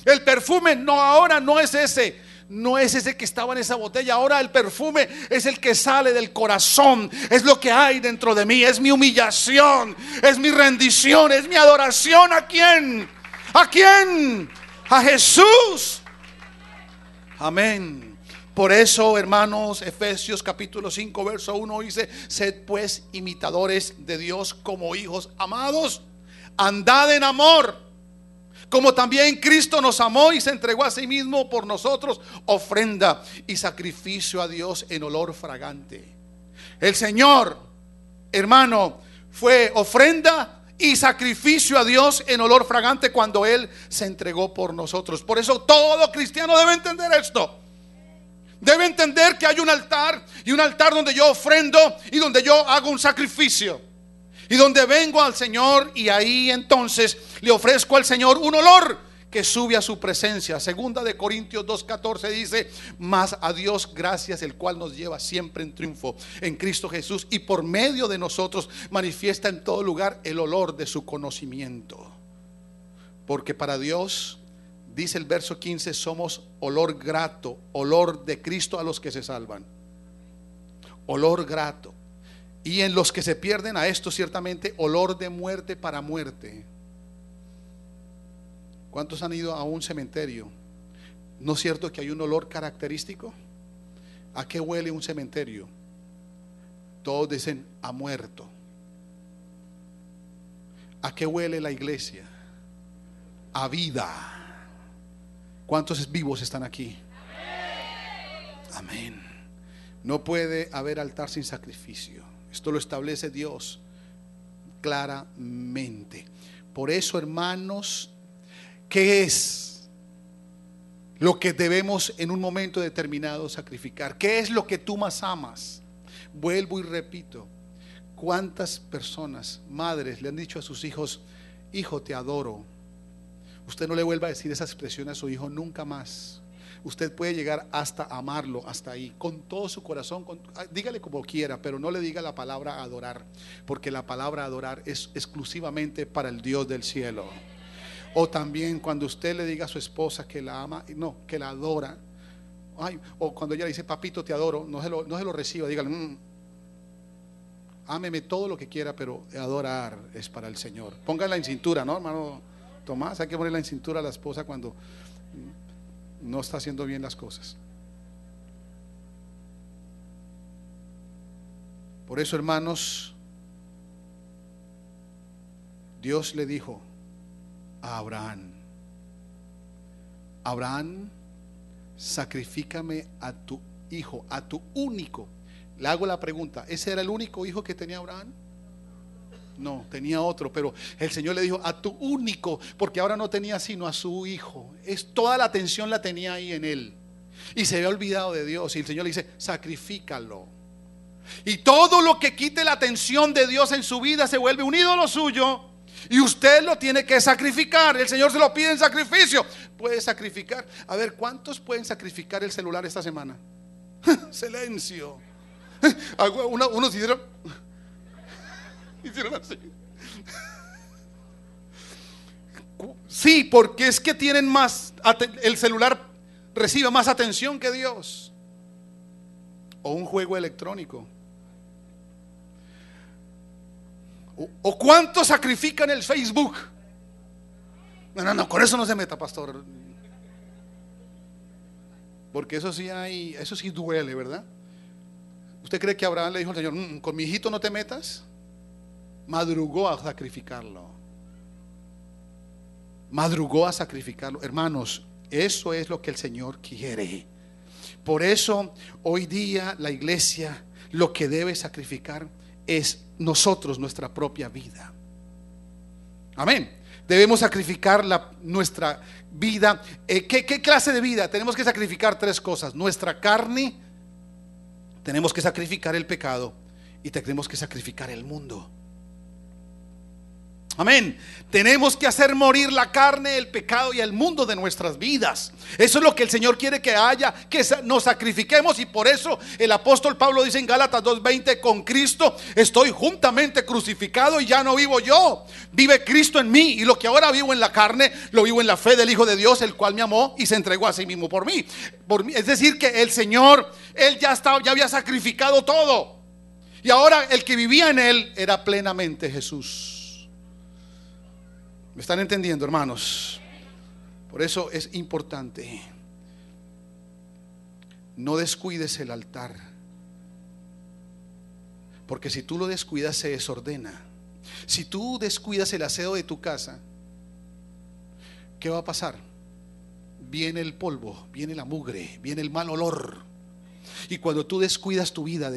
El perfume no ahora no es ese, no es ese que estaba en esa botella. Ahora el perfume es el que sale del corazón. Es lo que hay dentro de mí. Es mi humillación. Es mi rendición. Es mi adoración. ¿A quién? ¿A quién? A Jesús. Amén. Por eso, hermanos, Efesios capítulo 5, verso 1 dice, sed pues imitadores de Dios como hijos amados, andad en amor como también Cristo nos amó y se entregó a sí mismo por nosotros, ofrenda y sacrificio a Dios en olor fragante. El Señor, hermano, fue ofrenda y sacrificio a Dios en olor fragante cuando Él se entregó por nosotros. Por eso todo cristiano debe entender esto. Debe entender que hay un altar y un altar donde yo ofrendo y donde yo hago un sacrificio. Y donde vengo al Señor y ahí entonces le ofrezco al Señor un olor que sube a su presencia. Segunda de Corintios 2.14 dice, más a Dios gracias, el cual nos lleva siempre en triunfo en Cristo Jesús y por medio de nosotros manifiesta en todo lugar el olor de su conocimiento. Porque para Dios dice el verso 15, somos olor grato, olor de Cristo a los que se salvan. Olor grato. Y en los que se pierden a esto, ciertamente, olor de muerte para muerte. ¿Cuántos han ido a un cementerio? ¿No es cierto que hay un olor característico? ¿A qué huele un cementerio? Todos dicen, a muerto. ¿A qué huele la iglesia? A vida. ¿Cuántos vivos están aquí? Amén. No puede haber altar sin sacrificio. Esto lo establece Dios claramente. Por eso, hermanos, ¿qué es lo que debemos en un momento determinado sacrificar? ¿Qué es lo que tú más amas? Vuelvo y repito, ¿cuántas personas, madres, le han dicho a sus hijos, hijo, te adoro? Usted no le vuelva a decir esa expresión a su hijo nunca más. Usted puede llegar hasta amarlo, hasta ahí, con todo su corazón. Ah, dígale como quiera, pero no le diga la palabra adorar, porque la palabra adorar es exclusivamente para el Dios del cielo. O también cuando usted le diga a su esposa que la ama, no, que la adora. Ay, o cuando ella le dice, papito, te adoro, no se lo, no se lo reciba, dígale, mm, ámeme todo lo que quiera, pero adorar es para el Señor. Póngala en cintura, ¿no, hermano? Tomás, hay que ponerle en cintura a la esposa cuando no está haciendo bien las cosas. Por eso, hermanos, Dios le dijo a Abraham, Abraham, sacrifícame a tu hijo, a tu único. Le hago la pregunta, ¿ese era el único hijo que tenía Abraham? No, tenía otro, pero el Señor le dijo, a tu único, porque ahora no tenía sino a su hijo. Es, toda la atención la tenía ahí en él. Y se había olvidado de Dios. Y el Señor le dice, sacrifícalo. Y todo lo que quite la atención de Dios en su vida se vuelve un ídolo suyo. Y usted lo tiene que sacrificar. El Señor se lo pide en sacrificio. Puede sacrificar. A ver, ¿cuántos pueden sacrificar el celular esta semana? Silencio. Algunos dieron así. Sí, porque es que tienen más, el celular recibe más atención que Dios. O un juego electrónico. O, cuánto sacrifican el Facebook. No, no, no, con eso no se meta, pastor. Porque eso sí hay, eso sí duele, ¿verdad? ¿Usted cree que Abraham le dijo al Señor, mm, con mi hijito no te metas? madrugó a sacrificarlo. Madrugó a sacrificarlo. Hermanos, eso es lo que el Señor quiere. Por eso hoy día la iglesia lo que debe sacrificar es nosotros nuestra propia vida. Amén. Debemos sacrificar la, nuestra vida. Eh, ¿Qué clase de vida? Tenemos que sacrificar tres cosas. Nuestra carne, tenemos que sacrificar el pecado y tenemos que sacrificar el mundo. Amén. Tenemos que hacer morir la carne, el pecado y el mundo de nuestras vidas. Eso es lo que el Señor quiere que haya, que nos sacrifiquemos. Y por eso el apóstol Pablo dice en Gálatas 2.20, con Cristo estoy juntamente crucificado y ya no vivo yo. Vive Cristo en mí. Y lo que ahora vivo en la carne, lo vivo en la fe del Hijo de Dios, el cual me amó y se entregó a sí mismo por mí. Por mí. Es decir, que el Señor, Él ya, estaba, ya había sacrificado todo. Y ahora el que vivía en Él era plenamente Jesús. ¿Me están entendiendo, hermanos? Por eso es importante. No descuides el altar. Porque si tú lo descuidas se desordena. Si tú descuidas el aseo de tu casa, ¿qué va a pasar? Viene el polvo, viene la mugre, viene el mal olor. Y cuando tú descuidas tu vida,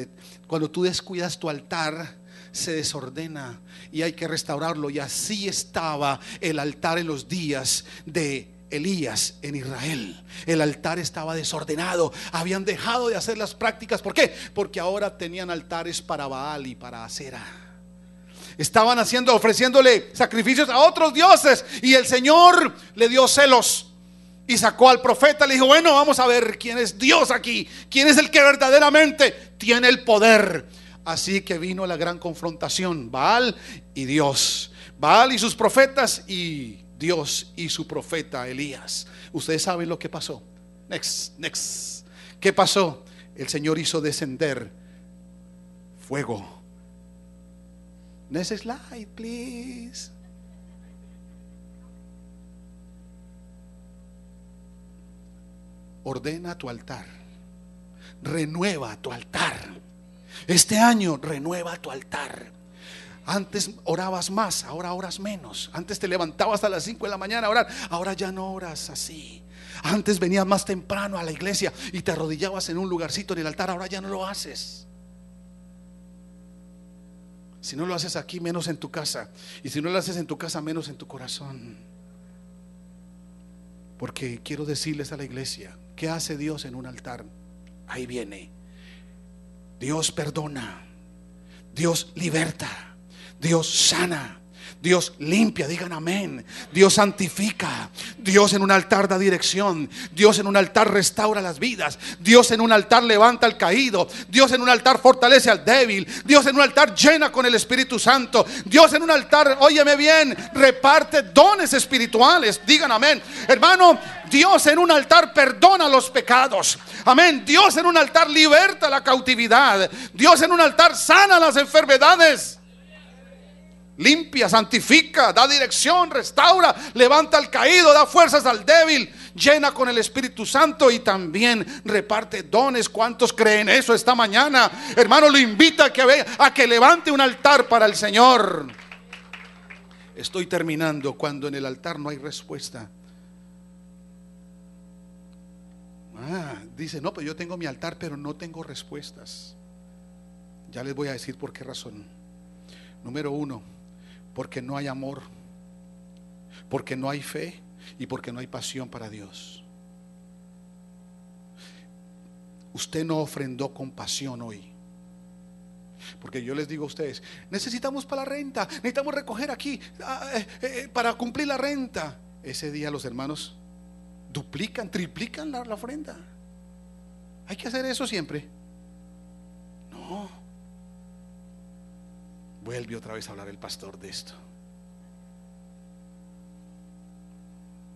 cuando tú descuidas tu altar, se desordena y hay que restaurarlo. Y así estaba el altar en los días de Elías en Israel. El altar estaba desordenado. Habían dejado de hacer las prácticas. ¿Por qué? Porque ahora tenían altares para Baal y para Acera. Estaban haciendo, ofreciéndole sacrificios a otros dioses. Y el Señor le dio celos. Y sacó al profeta, le dijo, bueno, vamos a ver quién es Dios aquí, quién es el que verdaderamente tiene el poder Así que vino la gran confrontación, Baal y Dios. Baal y sus profetas y Dios y su profeta Elías. Ustedes saben lo que pasó. Next, next. ¿Qué pasó? El Señor hizo descender fuego. Next slide, please. Ordena tu altar. Renueva tu altar este año renueva tu altar. Antes orabas más, ahora oras menos. Antes te levantabas a las 5 de la mañana a orar, ahora ya no oras así. Antes venías más temprano a la iglesia y te arrodillabas en un lugarcito en el altar, ahora ya no lo haces. Si no lo haces aquí, menos en tu casa. Y si no lo haces en tu casa, menos en tu corazón. Porque quiero decirles a la iglesia, ¿qué hace Dios en un altar? Ahí viene Dios perdona, Dios liberta, Dios sana, Dios limpia, digan amén. Dios santifica. Dios en un altar da dirección. Dios en un altar restaura las vidas. Dios en un altar levanta al caído. Dios en un altar fortalece al débil. Dios en un altar llena con el Espíritu Santo. Dios en un altar, óyeme bien, reparte dones espirituales. Digan amén. Hermano, Dios en un altar perdona los pecados. Amén. Dios en un altar liberta la cautividad. Dios en un altar sana las enfermedades. Limpia, santifica, da dirección, restaura, levanta al caído, da fuerzas al débil, llena con el Espíritu Santo y también reparte dones. ¿Cuántos creen eso esta mañana? Hermano, lo invita a que, a que levante un altar para el Señor. Estoy terminando cuando en el altar no hay respuesta. Ah, dice, no, pues yo tengo mi altar, pero no tengo respuestas. Ya les voy a decir por qué razón. Número uno, porque no hay amor, porque no hay fe y porque no hay pasión para Dios. Usted no ofrendó con pasión hoy. Porque yo les digo a ustedes, necesitamos para la renta, necesitamos recoger aquí ah, eh, eh, eh, para cumplir la renta. Ese día los hermanos duplican, triplican la ofrenda. Hay que hacer eso siempre. No. Vuelve otra vez a hablar el pastor de esto.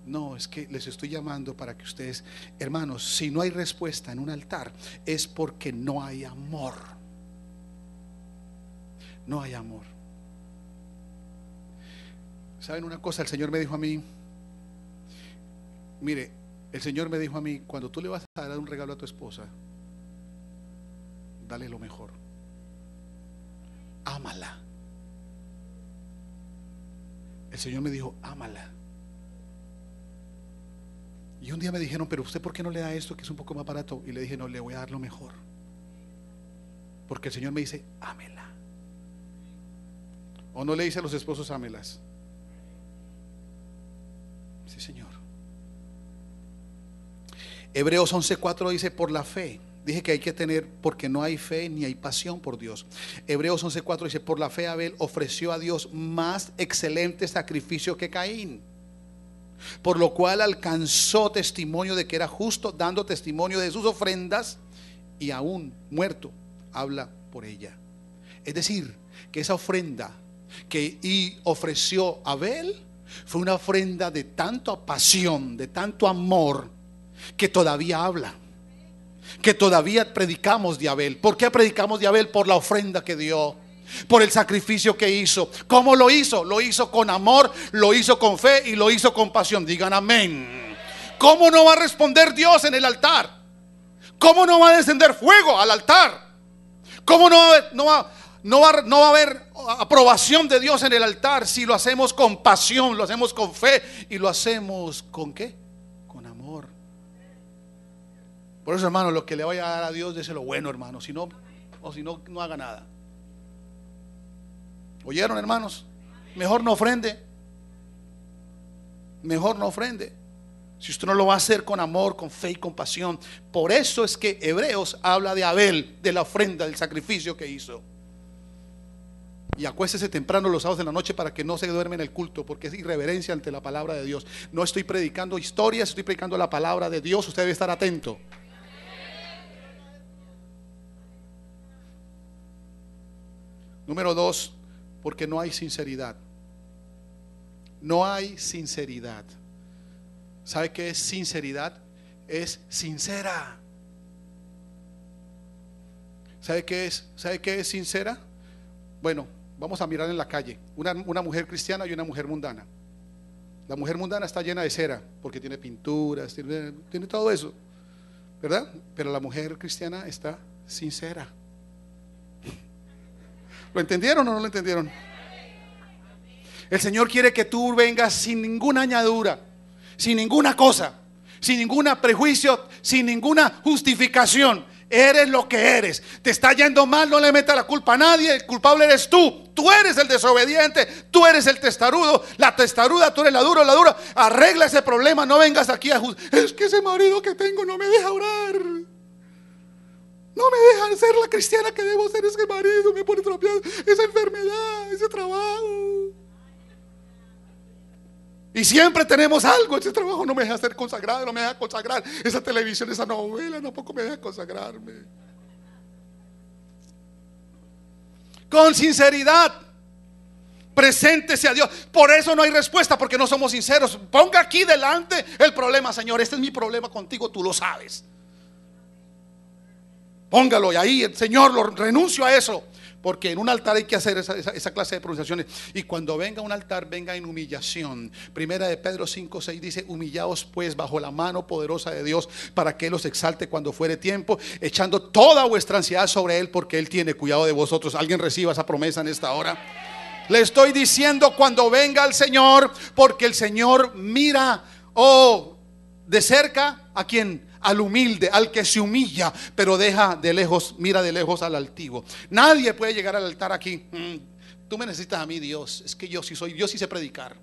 No, es que les estoy llamando para que ustedes, hermanos, si no hay respuesta en un altar, es porque no hay amor. No hay amor. ¿Saben una cosa? El Señor me dijo a mí, mire, el Señor me dijo a mí, cuando tú le vas a dar un regalo a tu esposa, dale lo mejor ámala. El Señor me dijo, ámala. Y un día me dijeron, pero usted por qué no le da esto que es un poco más barato? Y le dije, no, le voy a dar lo mejor. Porque el Señor me dice, ámela. ¿O no le dice a los esposos, ámelas? Sí, Señor. Hebreos 11:4 dice, por la fe Dije que hay que tener, porque no hay fe ni hay pasión por Dios. Hebreos 11:4 dice, por la fe Abel ofreció a Dios más excelente sacrificio que Caín por lo cual alcanzó testimonio de que era justo, dando testimonio de sus ofrendas, y aún muerto habla por ella. Es decir, que esa ofrenda que y ofreció Abel fue una ofrenda de tanta pasión, de tanto amor, que todavía habla que todavía predicamos de Abel. ¿Por qué predicamos de Abel? Por la ofrenda que dio, por el sacrificio que hizo. ¿Cómo lo hizo? Lo hizo con amor, lo hizo con fe y lo hizo con pasión. Digan amén. ¿Cómo no va a responder Dios en el altar? ¿Cómo no va a descender fuego al altar? ¿Cómo no va, no no no va a haber aprobación de Dios en el altar si lo hacemos con pasión, lo hacemos con fe y lo hacemos con qué? Por eso, hermano, lo que le vaya a dar a Dios, lo bueno, hermano. Si no, o si no, no haga nada. ¿Oyeron, hermanos? Mejor no ofrende. Mejor no ofrende. Si usted no lo va a hacer con amor, con fe y compasión. Por eso es que Hebreos habla de Abel, de la ofrenda, del sacrificio que hizo. Y acuéstese temprano los sábados de la noche para que no se duerme en el culto, porque es irreverencia ante la palabra de Dios. No estoy predicando historias, estoy predicando la palabra de Dios. Usted debe estar atento. Número dos, porque no hay sinceridad. No hay sinceridad. ¿Sabe qué es sinceridad? Es sincera. ¿Sabe qué es? ¿Sabe qué es sincera? Bueno, vamos a mirar en la calle. Una, mujer cristiana y una mujer mundana. La mujer mundana está llena de cera, porque tiene pinturas, tiene todo eso, ¿verdad? Pero la mujer cristiana está sincera. ¿Lo entendieron o no lo entendieron? El Señor quiere que tú vengas sin ninguna añadura, sin ninguna cosa, sin ningún prejuicio, sin ninguna justificación. Eres lo que eres. Te está yendo mal, no le metas la culpa a nadie. El culpable eres tú. Tú eres el desobediente. Tú eres el testarudo. La testaruda, tú eres la dura, la dura. Arregla ese problema. No vengas aquí a Es que ese marido que tengo no me deja orar. No me dejan ser la cristiana que debo ser. Ese marido me pone tropiado. Esa enfermedad, ese trabajo. Y siempre tenemos algo. Ese trabajo no me deja ser consagrado, no me deja consagrar. Esa televisión, esa novela, tampoco me deja consagrarme. Con sinceridad. Preséntese a Dios. Por eso no hay respuesta, porque no somos sinceros. Ponga aquí delante el problema, Señor. Este es mi problema contigo, tú lo sabes. Póngalo y ahí, Señor, lo renuncio a eso. Porque en un altar hay que hacer esa, clase de pronunciaciones. Y cuando venga un altar, venga en humillación. Primera de Pedro 5, 6 dice, humillaos pues bajo la mano poderosa de Dios para que Él los exalte cuando fuere tiempo, echando toda vuestra ansiedad sobre Él porque Él tiene cuidado de vosotros. ¿Alguien reciba esa promesa en esta hora? Le estoy diciendo cuando venga el Señor, porque el Señor mira, oh, de cerca a quien al humilde, al que se humilla, pero deja de lejos, mira de lejos al altivo. Nadie puede llegar al altar aquí. Mm, tú me necesitas a mí, Dios. Es que yo sí soy, yo sí sé predicar.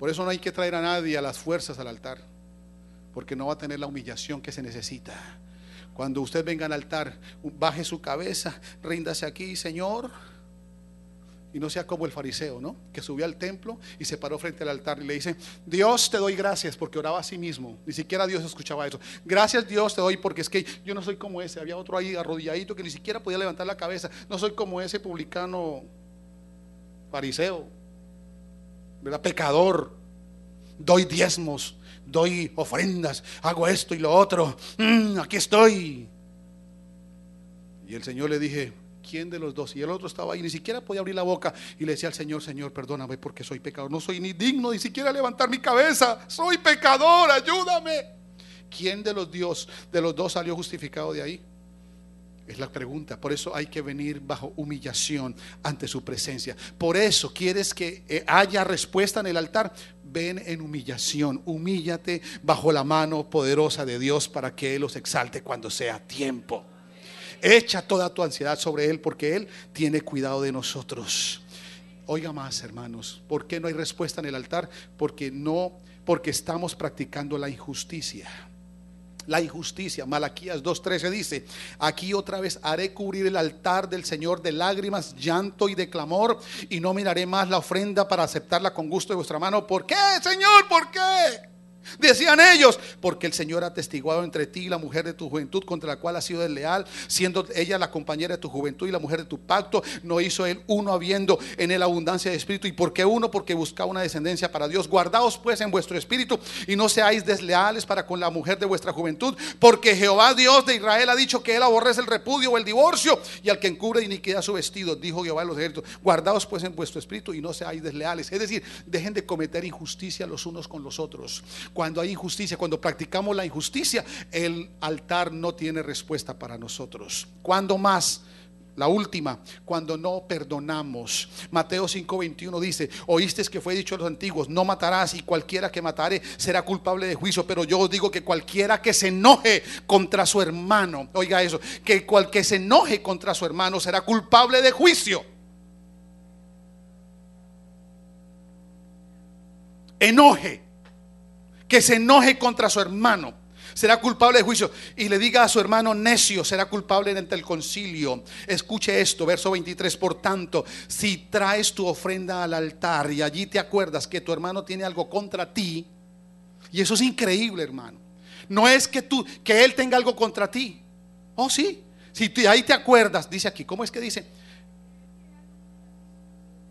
Por eso no hay que traer a nadie a las fuerzas al altar, porque no va a tener la humillación que se necesita. Cuando usted venga al altar, baje su cabeza, ríndase aquí, Señor y no sea como el fariseo, ¿no? Que subió al templo y se paró frente al altar y le dice, Dios te doy gracias porque oraba a sí mismo. Ni siquiera Dios escuchaba eso. Gracias Dios te doy porque es que yo no soy como ese. Había otro ahí arrodilladito que ni siquiera podía levantar la cabeza. No soy como ese publicano fariseo, ¿verdad? Pecador. Doy diezmos, doy ofrendas, hago esto y lo otro. Mm, aquí estoy. Y el Señor le dije, quién de los dos. Y el otro estaba ahí, ni siquiera podía abrir la boca y le decía al Señor, Señor, perdóname porque soy pecador. No soy ni digno ni siquiera levantar mi cabeza. Soy pecador, ayúdame. ¿Quién de los, Dios, de los dos salió justificado de ahí? Es la pregunta. Por eso hay que venir bajo humillación ante su presencia. Por eso quieres que eh, haya respuesta en el altar. Ven en humillación. Humíllate bajo la mano poderosa de Dios para que Él los exalte cuando sea tiempo. Echa toda tu ansiedad sobre Él porque Él tiene cuidado de nosotros. Oiga más, hermanos, ¿por qué no hay respuesta en el altar? Porque no, porque estamos practicando la injusticia. La injusticia, Malaquías 2:13 dice, aquí otra vez haré cubrir el altar del Señor de lágrimas, llanto y de clamor, y no miraré más la ofrenda para aceptarla con gusto de vuestra mano. ¿Por qué, Señor? ¿Por qué? Decían ellos, porque el Señor ha testiguado entre ti y la mujer de tu juventud contra la cual ha sido desleal, siendo ella la compañera de tu juventud y la mujer de tu pacto, no hizo él uno habiendo en él abundancia de espíritu. ¿Y por qué uno? Porque buscaba una descendencia para Dios. Guardaos pues en vuestro espíritu y no seáis desleales para con la mujer de vuestra juventud, porque Jehová Dios de Israel ha dicho que él aborrece el repudio o el divorcio y al que encubre iniquidad su vestido, dijo Jehová de los ejércitos. Guardaos pues en vuestro espíritu y no seáis desleales. Es decir, dejen de cometer injusticia los unos con los otros cuando hay injusticia, cuando practicamos la injusticia, el altar no tiene respuesta para nosotros. ¿Cuándo más? La última, cuando no perdonamos. Mateo 5:21 dice, oísteis que fue dicho a los antiguos, no matarás y cualquiera que matare será culpable de juicio, pero yo os digo que cualquiera que se enoje contra su hermano, oiga eso, que cual que se enoje contra su hermano será culpable de juicio. Enoje que se enoje contra su hermano, será culpable de juicio. Y le diga a su hermano necio, será culpable ante el concilio. Escuche esto, verso 23. Por tanto, si traes tu ofrenda al altar y allí te acuerdas que tu hermano tiene algo contra ti, y eso es increíble, hermano. No es que tú, que él tenga algo contra ti. Oh, sí. Si ahí te acuerdas, dice aquí, ¿cómo es que dice?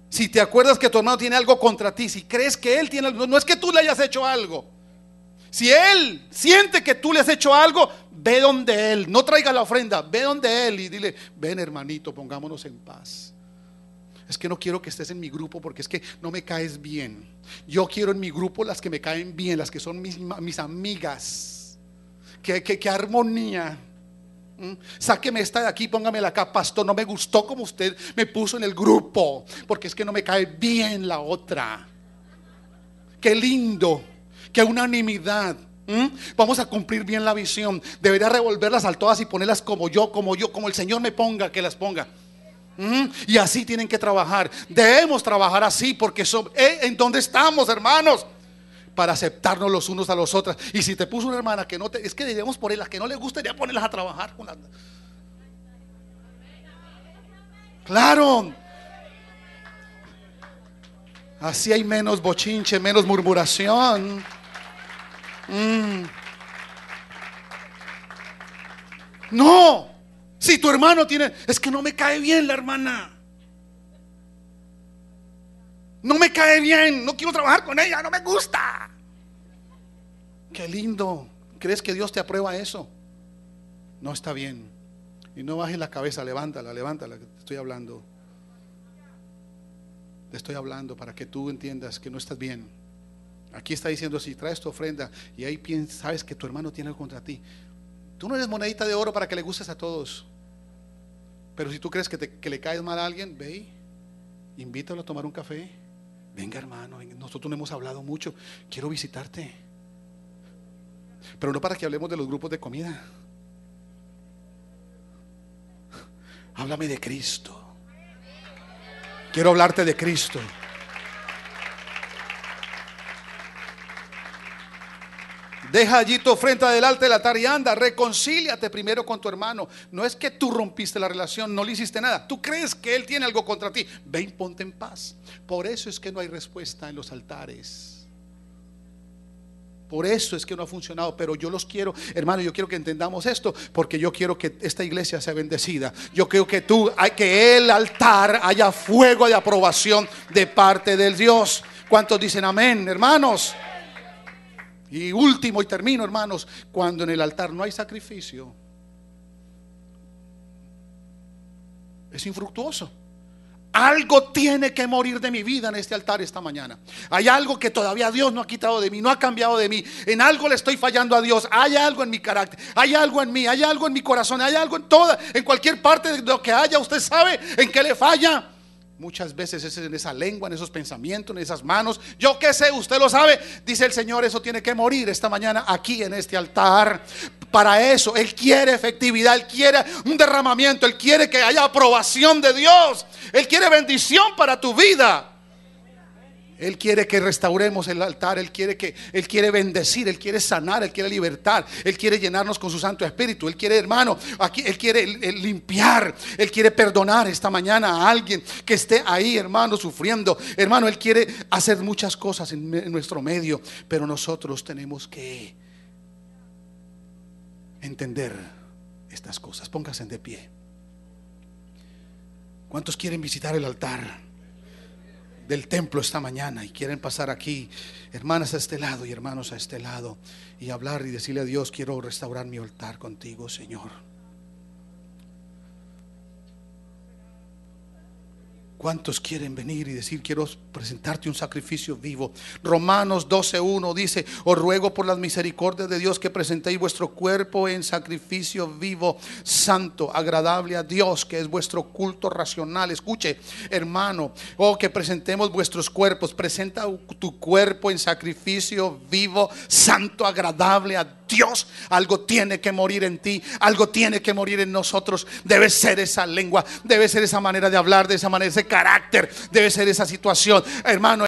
Si te acuerdas que tu hermano tiene algo contra ti, si crees que él tiene algo, no es que tú le hayas hecho algo. Si él siente que tú le has hecho algo, ve donde él, no traiga la ofrenda, ve donde él y dile, ven hermanito, pongámonos en paz. Es que no quiero que estés en mi grupo porque es que no me caes bien. Yo quiero en mi grupo las que me caen bien, las que son mis, amigas. Qué, qué, qué armonía. ¿Mm? Sáqueme esta de aquí, la acá, pastor. No me gustó como usted me puso en el grupo, porque es que no me cae bien la otra. Qué lindo que unanimidad. Vamos a cumplir bien la visión. Debería revolverlas al todas y ponerlas como yo, como yo, como el Señor me ponga, que las ponga. Y así tienen que trabajar. Debemos trabajar así porque son, eh, ¿en donde estamos, hermanos? Para aceptarnos los unos a los otros. Y si te puso una hermana que no te, es que debemos ponerlas, que no le gustaría ponerlas a trabajar Claro. Así hay menos bochinche, menos murmuración. Mm. No, si tu hermano tiene, es que no me cae bien la hermana. No me cae bien, no quiero trabajar con ella, no me gusta. Qué lindo. ¿Crees que Dios te aprueba eso? No está bien. Y no bajes la cabeza, levántala, levántala, te estoy hablando. Te estoy hablando para que tú entiendas que no estás bien. Aquí está diciendo, si traes tu ofrenda y ahí sabes que tu hermano tiene algo contra ti, tú no eres monedita de oro para que le gustes a todos. Pero si tú crees que, que le caes mal a alguien, ve, invítalo a tomar un café. Venga hermano, nosotros no hemos hablado mucho, quiero visitarte. Pero no para que hablemos de los grupos de comida. Háblame de Cristo. Quiero hablarte de Cristo. Deja allí tu ofrenda delante del altar y anda, reconcíliate primero con tu hermano. No es que tú rompiste la relación, no le hiciste nada. Tú crees que él tiene algo contra ti. Ven, ponte en paz. Por eso es que no hay respuesta en los altares. Por eso es que no ha funcionado, pero yo los quiero, hermano, yo quiero que entendamos esto, porque yo quiero que esta iglesia sea bendecida. Yo creo que tú, que el altar haya fuego de aprobación de parte del Dios. ¿Cuántos dicen amén, hermanos? Y último, y termino hermanos, cuando en el altar no hay sacrificio, es infructuoso. Algo tiene que morir de mi vida en este altar esta mañana. Hay algo que todavía Dios no ha quitado de mí, no ha cambiado de mí. En algo le estoy fallando a Dios. Hay algo en mi carácter, hay algo en mí, hay algo en mi corazón, hay algo en toda, en cualquier parte de lo que haya. Usted sabe en qué le falla. Muchas veces es en esa lengua, en esos pensamientos, en esas manos. Yo qué sé, usted lo sabe. Dice el Señor, eso tiene que morir esta mañana aquí en este altar. Para eso, Él quiere efectividad, Él quiere un derramamiento, Él quiere que haya aprobación de Dios, Él quiere bendición para tu vida. Él quiere que restauremos el altar, Él quiere que Él quiere bendecir, Él quiere sanar, Él quiere libertar, Él quiere llenarnos con su Santo Espíritu, Él quiere, hermano, aquí Él quiere limpiar, Él quiere perdonar esta mañana a alguien que esté ahí, hermano, sufriendo. Hermano, Él quiere hacer muchas cosas en, nuestro medio, pero nosotros tenemos que entender estas cosas. Pónganse de pie. ¿Cuántos quieren visitar el altar? del templo esta mañana y quieren pasar aquí, hermanas a este lado y hermanos a este lado, y hablar y decirle a Dios, quiero restaurar mi altar contigo, Señor. ¿Cuántos quieren venir y decir, quiero presentarte un sacrificio vivo. Romanos 12.1 dice, os ruego por las misericordias de Dios que presentéis vuestro cuerpo en sacrificio vivo, santo, agradable a Dios, que es vuestro culto racional. Escuche, hermano, oh, que presentemos vuestros cuerpos. Presenta tu cuerpo en sacrificio vivo, santo, agradable a Dios. Algo tiene que morir en ti, algo tiene que morir en nosotros. Debe ser esa lengua, debe ser esa manera de hablar, de esa manera, ese carácter, debe ser esa situación, hermano,